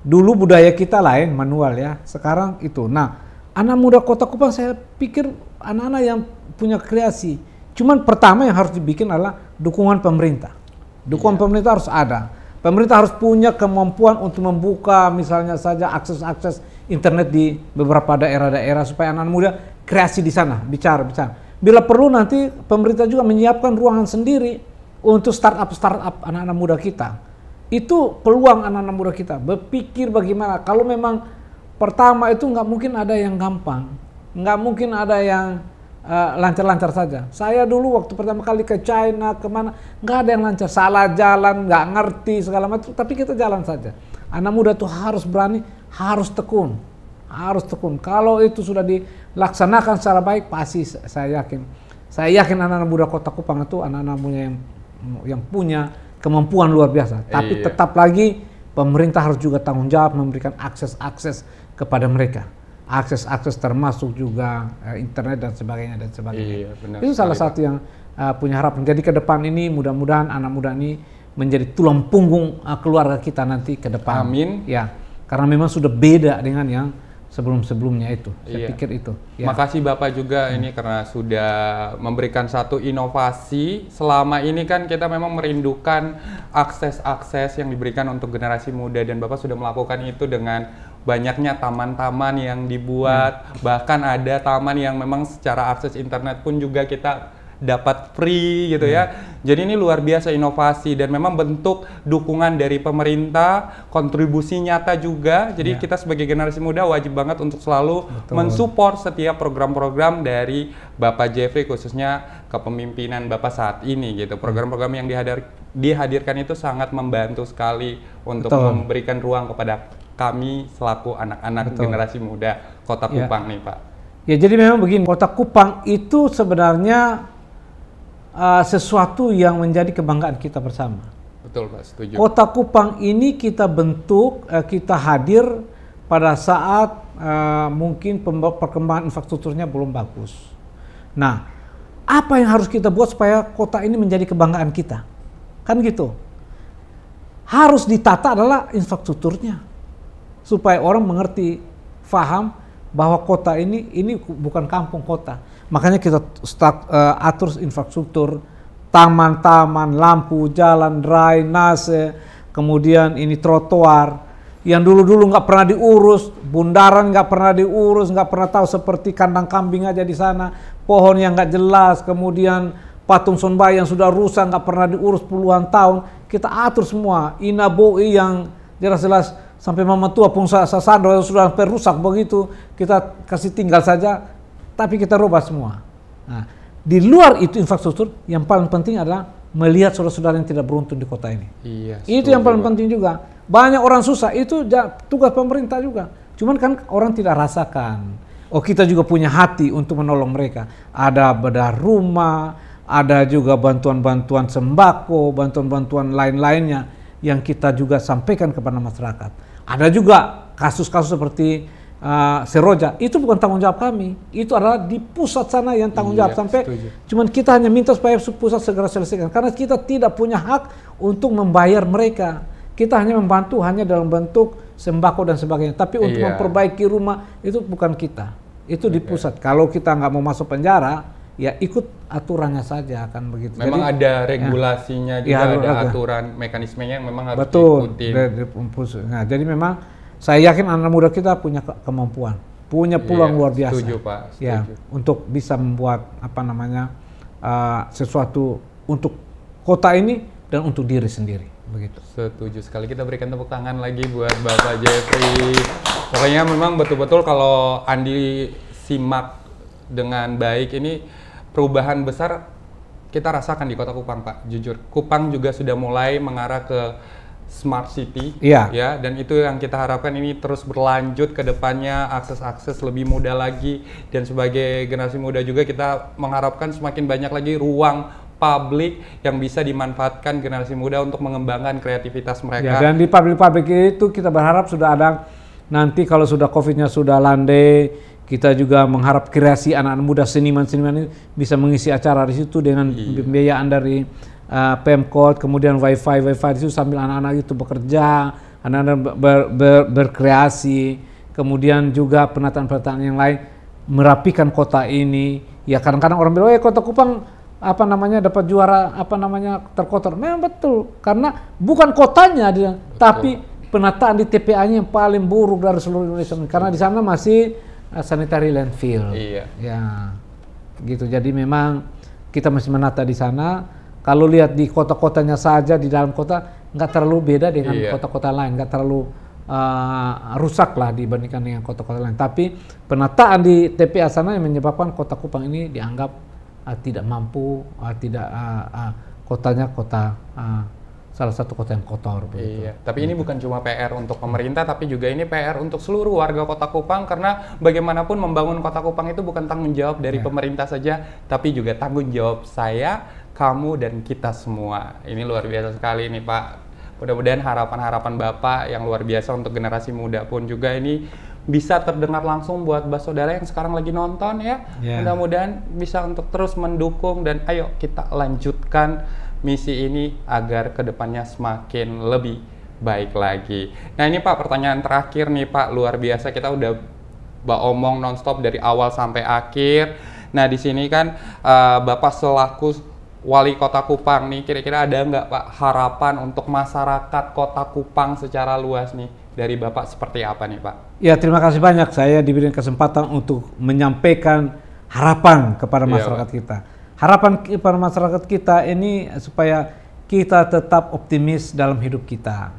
dulu budaya kita lain manual ya, sekarang itu. Nah, anak muda Kota Kupang saya pikir anak-anak yang punya kreasi. Cuman pertama yang harus dibikin adalah dukungan pemerintah. Dukungan yeah. pemerintah harus ada. Pemerintah harus punya kemampuan untuk membuka misalnya saja akses-akses internet di beberapa daerah-daerah supaya anak, anak muda kreasi di sana, bicara-bicara. Bila perlu nanti pemerintah juga menyiapkan ruangan sendiri untuk startup-startup anak-anak muda kita. Itu peluang anak-anak muda kita. Berpikir bagaimana. Kalau memang pertama itu nggak mungkin ada yang gampang. Nggak mungkin ada yang eh, lancar-lancar uh, lancar saja. Saya dulu waktu pertama kali ke China, kemana, nggak ada yang lancar. Salah jalan, nggak ngerti, segala macam. Tapi kita jalan saja. Anak muda tuh harus berani, harus tekun. Harus tekun. Kalau itu sudah dilaksanakan secara baik, pasti saya yakin. Saya yakin anak-anak muda kota Kupang itu anak-anak punya yang yang punya kemampuan luar biasa. Tapi iya. tetap lagi pemerintah harus juga tanggung jawab memberikan akses-akses kepada mereka. Akses-akses termasuk juga uh, internet dan sebagainya dan sebagainya. Iya, benar Itu salah satu yang uh, punya harapan. Jadi ke depan ini mudah-mudahan anak muda ini menjadi tulang punggung uh, keluarga kita nanti ke depan. Amin. Ya, karena memang sudah beda dengan yang sebelum-sebelumnya itu. Saya iya. pikir itu. Ya.
Makasih Bapak juga hmm. ini karena sudah memberikan satu inovasi. Selama ini kan kita memang merindukan akses-akses yang diberikan untuk generasi muda dan Bapak sudah melakukan itu dengan banyaknya taman-taman yang dibuat, hmm. bahkan ada taman yang memang secara akses internet pun juga kita dapat free gitu ya. hmm. ya. Jadi ini luar biasa inovasi dan memang bentuk dukungan dari pemerintah, kontribusi nyata juga. Jadi ya. kita sebagai generasi muda wajib banget untuk selalu mensupport setiap program-program dari Bapak Jeffrey khususnya kepemimpinan Bapak saat ini gitu. Hmm. Program-program yang dihadir, dihadirkan itu sangat membantu sekali untuk Betul. memberikan ruang kepada kami selaku anak-anak generasi muda Kota ya. Kupang ya. nih Pak.
Ya jadi memang begini, Kota Kupang itu sebenarnya Uh, sesuatu yang menjadi kebanggaan kita bersama.
Betul Pak, setuju. Kota
Kupang ini kita bentuk, uh, kita hadir pada saat uh, mungkin perkembangan infrastrukturnya belum bagus. Nah, apa yang harus kita buat supaya kota ini menjadi kebanggaan kita? Kan gitu. Harus ditata adalah infrastrukturnya. Supaya orang mengerti, faham bahwa kota ini ini bukan kampung kota Makanya kita start, uh, eh, atur infrastruktur, taman-taman, lampu, jalan, drainase, kemudian ini trotoar. Yang dulu-dulu nggak -dulu pernah diurus, bundaran nggak pernah diurus, nggak pernah tahu seperti kandang kambing aja di sana, pohon yang nggak jelas, kemudian patung sonbai yang sudah rusak nggak pernah diurus puluhan tahun, kita atur semua. Inaboi yang jelas-jelas sampai mama tua pun sasando yang sudah sampai rusak begitu, kita kasih tinggal saja tapi kita rubah semua. Nah, di luar itu infrastruktur, yang paling penting adalah melihat saudara-saudara yang tidak beruntung di kota ini. Iya, itu yang paling penting juga. Banyak orang susah, itu tugas pemerintah juga. Cuman kan orang tidak rasakan. Oh kita juga punya hati untuk menolong mereka. Ada bedah rumah, ada juga bantuan-bantuan sembako, bantuan-bantuan lain-lainnya yang kita juga sampaikan kepada masyarakat. Ada juga kasus-kasus seperti uh, ah, Seroja itu bukan tanggung jawab kami itu adalah di pusat sana yang tanggung jawab iya, sampai setuju. cuman kita hanya minta supaya pusat segera selesaikan karena kita tidak punya hak untuk membayar mereka kita hanya membantu hanya dalam bentuk sembako dan sebagainya tapi untuk iya. memperbaiki rumah itu bukan kita itu di iya. pusat kalau kita nggak mau masuk penjara ya ikut aturannya saja akan begitu. Memang Jadi, ada ya.
regulasinya ya, juga ya, ada aturan mekanismenya yang memang harus betul,
diikuti. Nah, jadi memang saya yakin anak muda kita punya ke kemampuan, punya iya, peluang yeah, luar biasa. Setuju, Pak. Ya, setuju. Ya, untuk bisa membuat apa namanya uh, sesuatu untuk kota ini dan untuk diri sendiri.
Begitu. Setuju sekali. Kita berikan tepuk tangan lagi buat Bapak Jeffrey. Pokoknya memang betul-betul kalau Andi simak dengan baik ini perubahan besar kita rasakan di kota Kupang, Pak. Jujur, Kupang juga sudah mulai mengarah ke smart city yeah. ya dan itu yang kita harapkan ini terus berlanjut ke depannya akses-akses lebih mudah lagi dan sebagai generasi muda juga kita mengharapkan semakin banyak lagi ruang publik yang bisa dimanfaatkan generasi muda untuk mengembangkan kreativitas mereka. Ya, dan di
publik publik itu kita berharap sudah ada nanti kalau sudah covid sudah landai, kita juga mengharap kreasi anak-anak muda seniman-seniman ini bisa mengisi acara di situ dengan iya. dari uh, Pemkot, kemudian WiFi, WiFi itu sambil anak-anak itu bekerja, anak-anak ber, ber, berkreasi, kemudian juga penataan-penataan yang lain merapikan kota ini. Ya kadang-kadang orang bilang, "Eh, kota Kupang apa namanya dapat juara apa namanya terkotor." Memang betul karena bukan kotanya dia, tapi penataan di TPA-nya yang paling buruk dari seluruh Indonesia karena di sana masih uh, sanitary landfill. Iya. Ya. Gitu. Jadi memang kita masih menata di sana kalau lihat di kota-kotanya saja di dalam kota nggak terlalu beda dengan iya. kota-kota iya. lain, nggak terlalu uh, rusak lah dibandingkan dengan kota-kota lain. Tapi penataan di TPA sana yang menyebabkan kota Kupang ini dianggap uh, tidak mampu, uh, tidak uh, uh, kotanya kota uh, salah satu kota yang kotor. Begitu.
Iya, tapi ini gitu. bukan cuma PR untuk pemerintah, tapi juga ini PR untuk seluruh warga Kota Kupang karena bagaimanapun membangun Kota Kupang itu bukan tanggung jawab dari iya. pemerintah saja, tapi juga tanggung jawab saya kamu dan kita semua. Ini luar biasa sekali nih Pak. Mudah-mudahan harapan-harapan Bapak yang luar biasa untuk generasi muda pun juga ini bisa terdengar langsung buat bas saudara yang sekarang lagi nonton ya. Yeah. Mudah-mudahan bisa untuk terus mendukung dan ayo kita lanjutkan misi ini agar kedepannya semakin lebih baik lagi. Nah ini Pak pertanyaan terakhir nih Pak luar biasa kita udah bawa omong nonstop dari awal sampai akhir. Nah di sini kan uh, Bapak selaku wali kota Kupang nih kira-kira ada nggak Pak harapan untuk masyarakat kota Kupang secara luas nih dari Bapak seperti apa nih Pak?
Ya terima kasih banyak saya diberi kesempatan untuk menyampaikan harapan kepada iya, masyarakat iya, kita. Harapan kepada masyarakat kita ini supaya kita tetap optimis dalam hidup kita.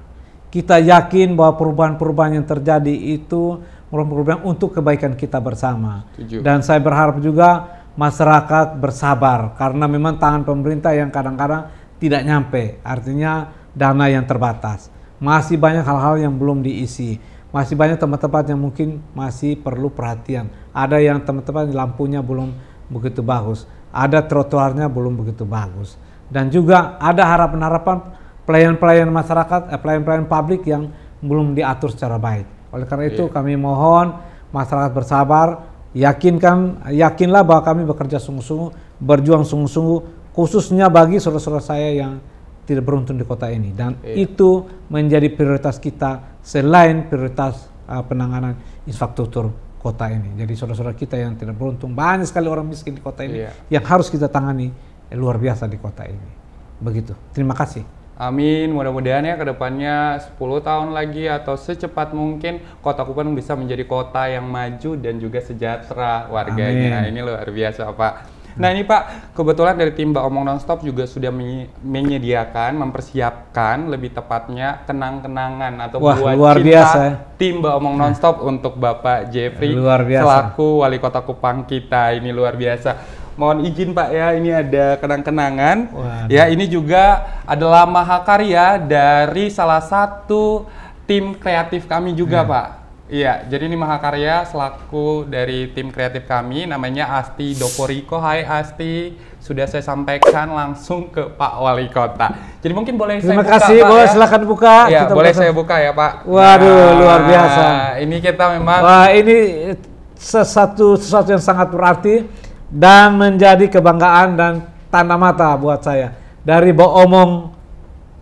Kita yakin bahwa perubahan-perubahan yang terjadi itu merupakan perubahan untuk kebaikan kita bersama. Setuju. Dan saya berharap juga masyarakat bersabar karena memang tangan pemerintah yang kadang-kadang tidak nyampe, artinya dana yang terbatas. Masih banyak hal-hal yang belum diisi. Masih banyak tempat-tempat yang mungkin masih perlu perhatian. Ada yang tempat-tempat lampunya belum begitu bagus, ada trotoarnya belum begitu bagus. Dan juga ada harapan-harapan pelayan-pelayan masyarakat, eh, pelayan-pelayan publik yang belum diatur secara baik. Oleh karena itu yeah. kami mohon masyarakat bersabar, Yakinkan, yakinlah bahwa kami bekerja sungguh-sungguh, berjuang sungguh-sungguh, khususnya bagi saudara-saudara saya yang tidak beruntung di kota ini. Dan iya. itu menjadi prioritas kita selain prioritas uh, penanganan infrastruktur kota ini. Jadi saudara-saudara kita yang tidak beruntung, banyak sekali orang miskin di kota ini iya. yang harus kita tangani eh, luar biasa di kota ini. Begitu. Terima kasih.
Amin, mudah-mudahan ya kedepannya 10 tahun lagi atau secepat mungkin kota Kupang bisa menjadi kota yang maju dan juga sejahtera warganya. Amin. Nah, ini luar biasa Pak. Nah ini Pak, kebetulan dari tim Mbak Omong Nonstop juga sudah menyediakan, mempersiapkan lebih tepatnya kenang-kenangan atau Wah, buat luar cinta biasa. Ya. tim Mbak Omong Nonstop untuk Bapak Jeffrey luar biasa. selaku Wali Kota Kupang kita ini luar biasa. Mohon izin Pak ya, ini ada kenang-kenangan. Ya, ini juga adalah mahakarya dari salah satu tim kreatif kami juga, hmm. Pak. Iya, jadi ini mahakarya selaku dari tim kreatif kami namanya Asti Doporiko. Hai Asti, sudah saya sampaikan langsung ke Pak Wali Kota. Jadi mungkin boleh Terima saya kasih, Pak, boleh ya. silakan buka. Ya, boleh buka. saya buka ya, Pak. Waduh, nah, luar biasa. Ini kita memang Wah,
ini sesuatu sesuatu yang sangat berarti dan menjadi kebanggaan dan tanda mata buat saya dari bohong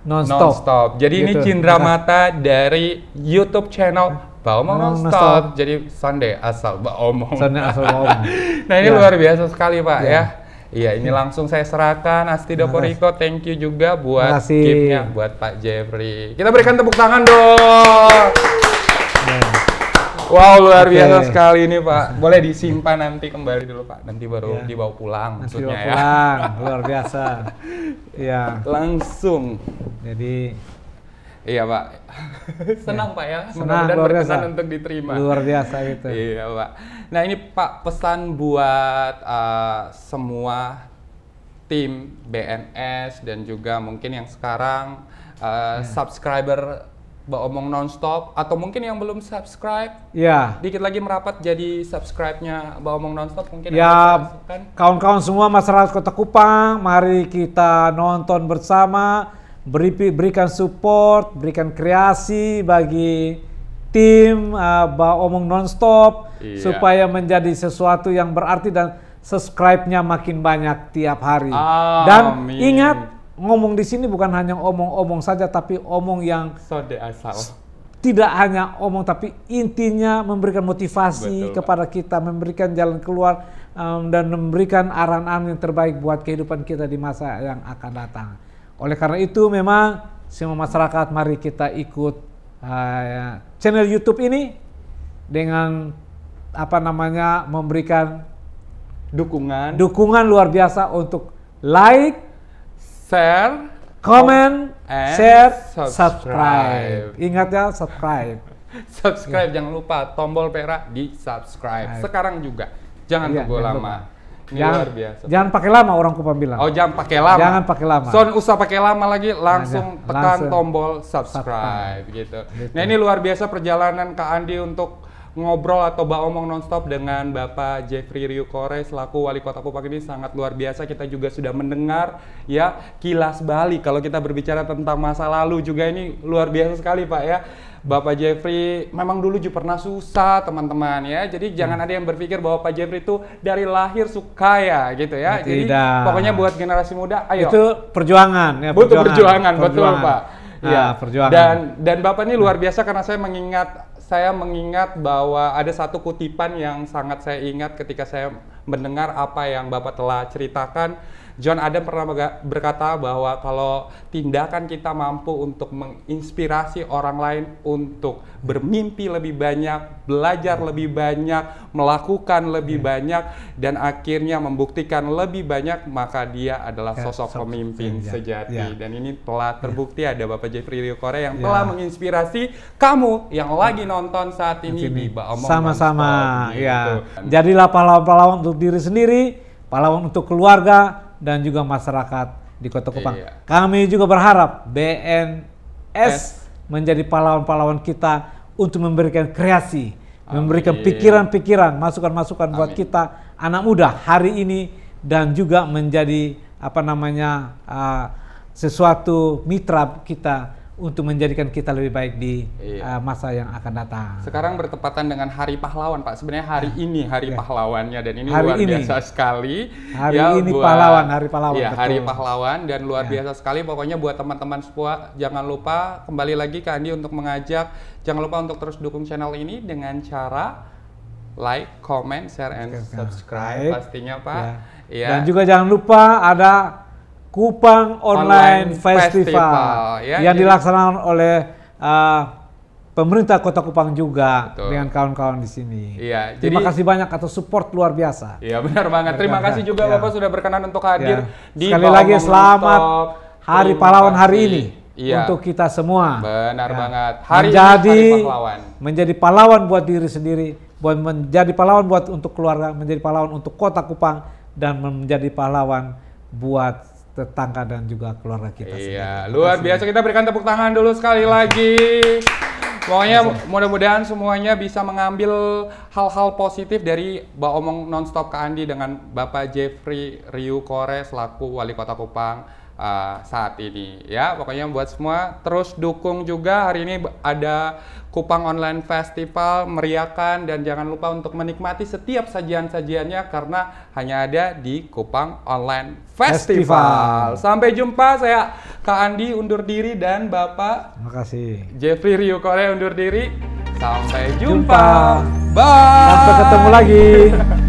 nonstop. nonstop. Jadi gitu. ini cindera
mata dari YouTube channel Baomong non nonstop. Jadi Sunday asal Baomong. Sunday asal Baomong. nah ini ya. luar biasa sekali Pak ya. ya. Iya, ini langsung saya serahkan Asti Doporiko. Thank you juga buat gifnya buat Pak Jeffrey. Kita berikan tepuk tangan dong. Yeah. Wow, luar okay. biasa sekali ini Pak. Boleh disimpan nanti kembali dulu Pak. Nanti baru yeah. dibawa pulang Nanti maksudnya ya. pulang. ya. luar biasa. Iya. Langsung. Jadi Iya Pak. Senang ya. Pak ya. Senang dan luar biasa. untuk diterima. Luar biasa itu. iya Pak. Nah ini Pak pesan buat uh, semua tim BNS dan juga mungkin yang sekarang uh, ya. subscriber Mbak Omong Nonstop atau mungkin yang belum subscribe. Ya. Dikit lagi merapat jadi subscribe-nya Mbak Omong Nonstop mungkin. Ya.
Kawan-kawan semua masyarakat Kota Kupang, mari kita nonton bersama, beri, berikan support, berikan kreasi bagi tim uh, Mbak Omong Nonstop iya. supaya menjadi sesuatu yang berarti dan subscribe-nya makin banyak tiap hari. Amin. Dan ingat ngomong di sini bukan hanya omong-omong saja, tapi omong yang
Sode asal.
tidak hanya omong, tapi intinya memberikan motivasi Betul, kepada kita, memberikan jalan keluar um, dan memberikan arahan-arahan yang terbaik buat kehidupan kita di masa yang akan datang. Oleh karena itu memang semua masyarakat mari kita ikut uh, channel YouTube ini dengan apa namanya memberikan dukungan dukungan luar biasa untuk like share, comment, and share, subscribe. subscribe. Ingat ya, subscribe.
subscribe, yeah. jangan lupa tombol perak di subscribe. Sekarang juga. Jangan yeah, tunggu lama. Lupa. Ini jangan, luar biasa.
Jangan pakai lama orang kupam bilang. Oh, jangan pakai lama. Jangan pakai lama. Son
usah pakai lama lagi, nah, langsung nah, tekan langsung. tombol subscribe, subscribe. gitu. Nah, gitu. ini luar biasa perjalanan Kak Andi untuk ngobrol atau bawa omong nonstop dengan Bapak Jeffrey Ryukore selaku Wali Kota Kupang ini sangat luar biasa. Kita juga sudah mendengar ya kilas Bali. kalau kita berbicara tentang masa lalu juga ini luar biasa sekali Pak ya. Bapak Jeffrey memang dulu juga pernah susah teman-teman ya. Jadi hmm. jangan ada yang berpikir bahwa Pak Jeffrey itu dari lahir suka ya gitu ya. Tidak. Jadi pokoknya buat generasi muda ayo. Itu
perjuangan ya. Butuh perjuangan, perjuangan, perjuangan. betul Pak. Ya, perjuangan. Dan
dan Bapak ini luar biasa karena saya mengingat saya mengingat bahwa ada satu kutipan yang sangat saya ingat ketika saya mendengar apa yang Bapak telah ceritakan John Adam pernah berkata bahwa kalau tindakan kita mampu untuk menginspirasi orang lain untuk bermimpi lebih banyak, belajar lebih banyak, melakukan lebih hmm. banyak dan akhirnya membuktikan lebih banyak, maka dia adalah ya, sosok pemimpin sejati. Ya. Dan ini telah ya. terbukti ada Bapak Jeffrey Rio Korea yang telah menginspirasi kamu yang lagi nonton saat ini di Baomong. Sama-sama,
ya. Gitu. Jadilah pahlawan-pahlawan untuk diri sendiri, pahlawan untuk keluarga, dan juga masyarakat di Kota Kupang. Iya. Kami juga berharap BNS S. menjadi pahlawan-pahlawan kita untuk memberikan kreasi, Amin. memberikan pikiran-pikiran, masukan-masukan buat kita anak muda hari ini dan juga menjadi apa namanya uh, sesuatu mitra kita untuk menjadikan kita lebih baik di iya. uh, masa yang akan datang. Sekarang
bertepatan dengan Hari Pahlawan, Pak. Sebenarnya hari ah, ini Hari iya. Pahlawannya dan ini hari luar ini. biasa sekali. Hari ya, ini buat, pahlawan, Hari Pahlawan. Iya, betul. Hari Pahlawan dan luar iya. biasa sekali. Pokoknya buat teman-teman semua jangan lupa kembali lagi ke Andi untuk mengajak, jangan lupa untuk terus dukung channel ini dengan cara like, comment, share, and subscribe, subscribe. pastinya Pak. Ya.
Ya. Dan juga jangan lupa ada Kupang Online, Online Festival, Festival ya, yang ya. dilaksanakan oleh uh, pemerintah Kota Kupang juga betul. dengan kawan-kawan di sini. Iya, terima jadi, kasih banyak atas support luar biasa.
Iya, benar banget. terima kasih juga ya. Bapak sudah berkenan untuk hadir ya. di Sekali lagi selamat Hari Pahlawan hari ini.
Iya. Untuk kita semua. Benar ya. banget. Hari menjadi hari pahlawan. menjadi pahlawan buat diri sendiri, buat menjadi pahlawan buat untuk keluarga, menjadi pahlawan untuk Kota Kupang dan menjadi pahlawan buat tetangga dan juga keluarga kita iya, sendiri. luar biasa.
Kita berikan tepuk tangan dulu sekali lagi. Pokoknya mudah-mudahan semuanya bisa mengambil hal-hal positif dari Mbak Omong Nonstop ke Andi dengan Bapak Jeffrey Ryu Kore selaku Wali Kota Kupang Eh, saat ini ya pokoknya buat semua terus dukung juga hari ini ada Kupang Online Festival meriakan dan jangan lupa untuk menikmati setiap sajian-sajiannya karena hanya ada di Kupang Online Festival. Festival. Sampai jumpa saya Kak Andi undur diri dan Bapak terima kasih Jeffrey Rio Korea undur diri. Sampai jumpa. jumpa. Bye. Sampai ketemu lagi.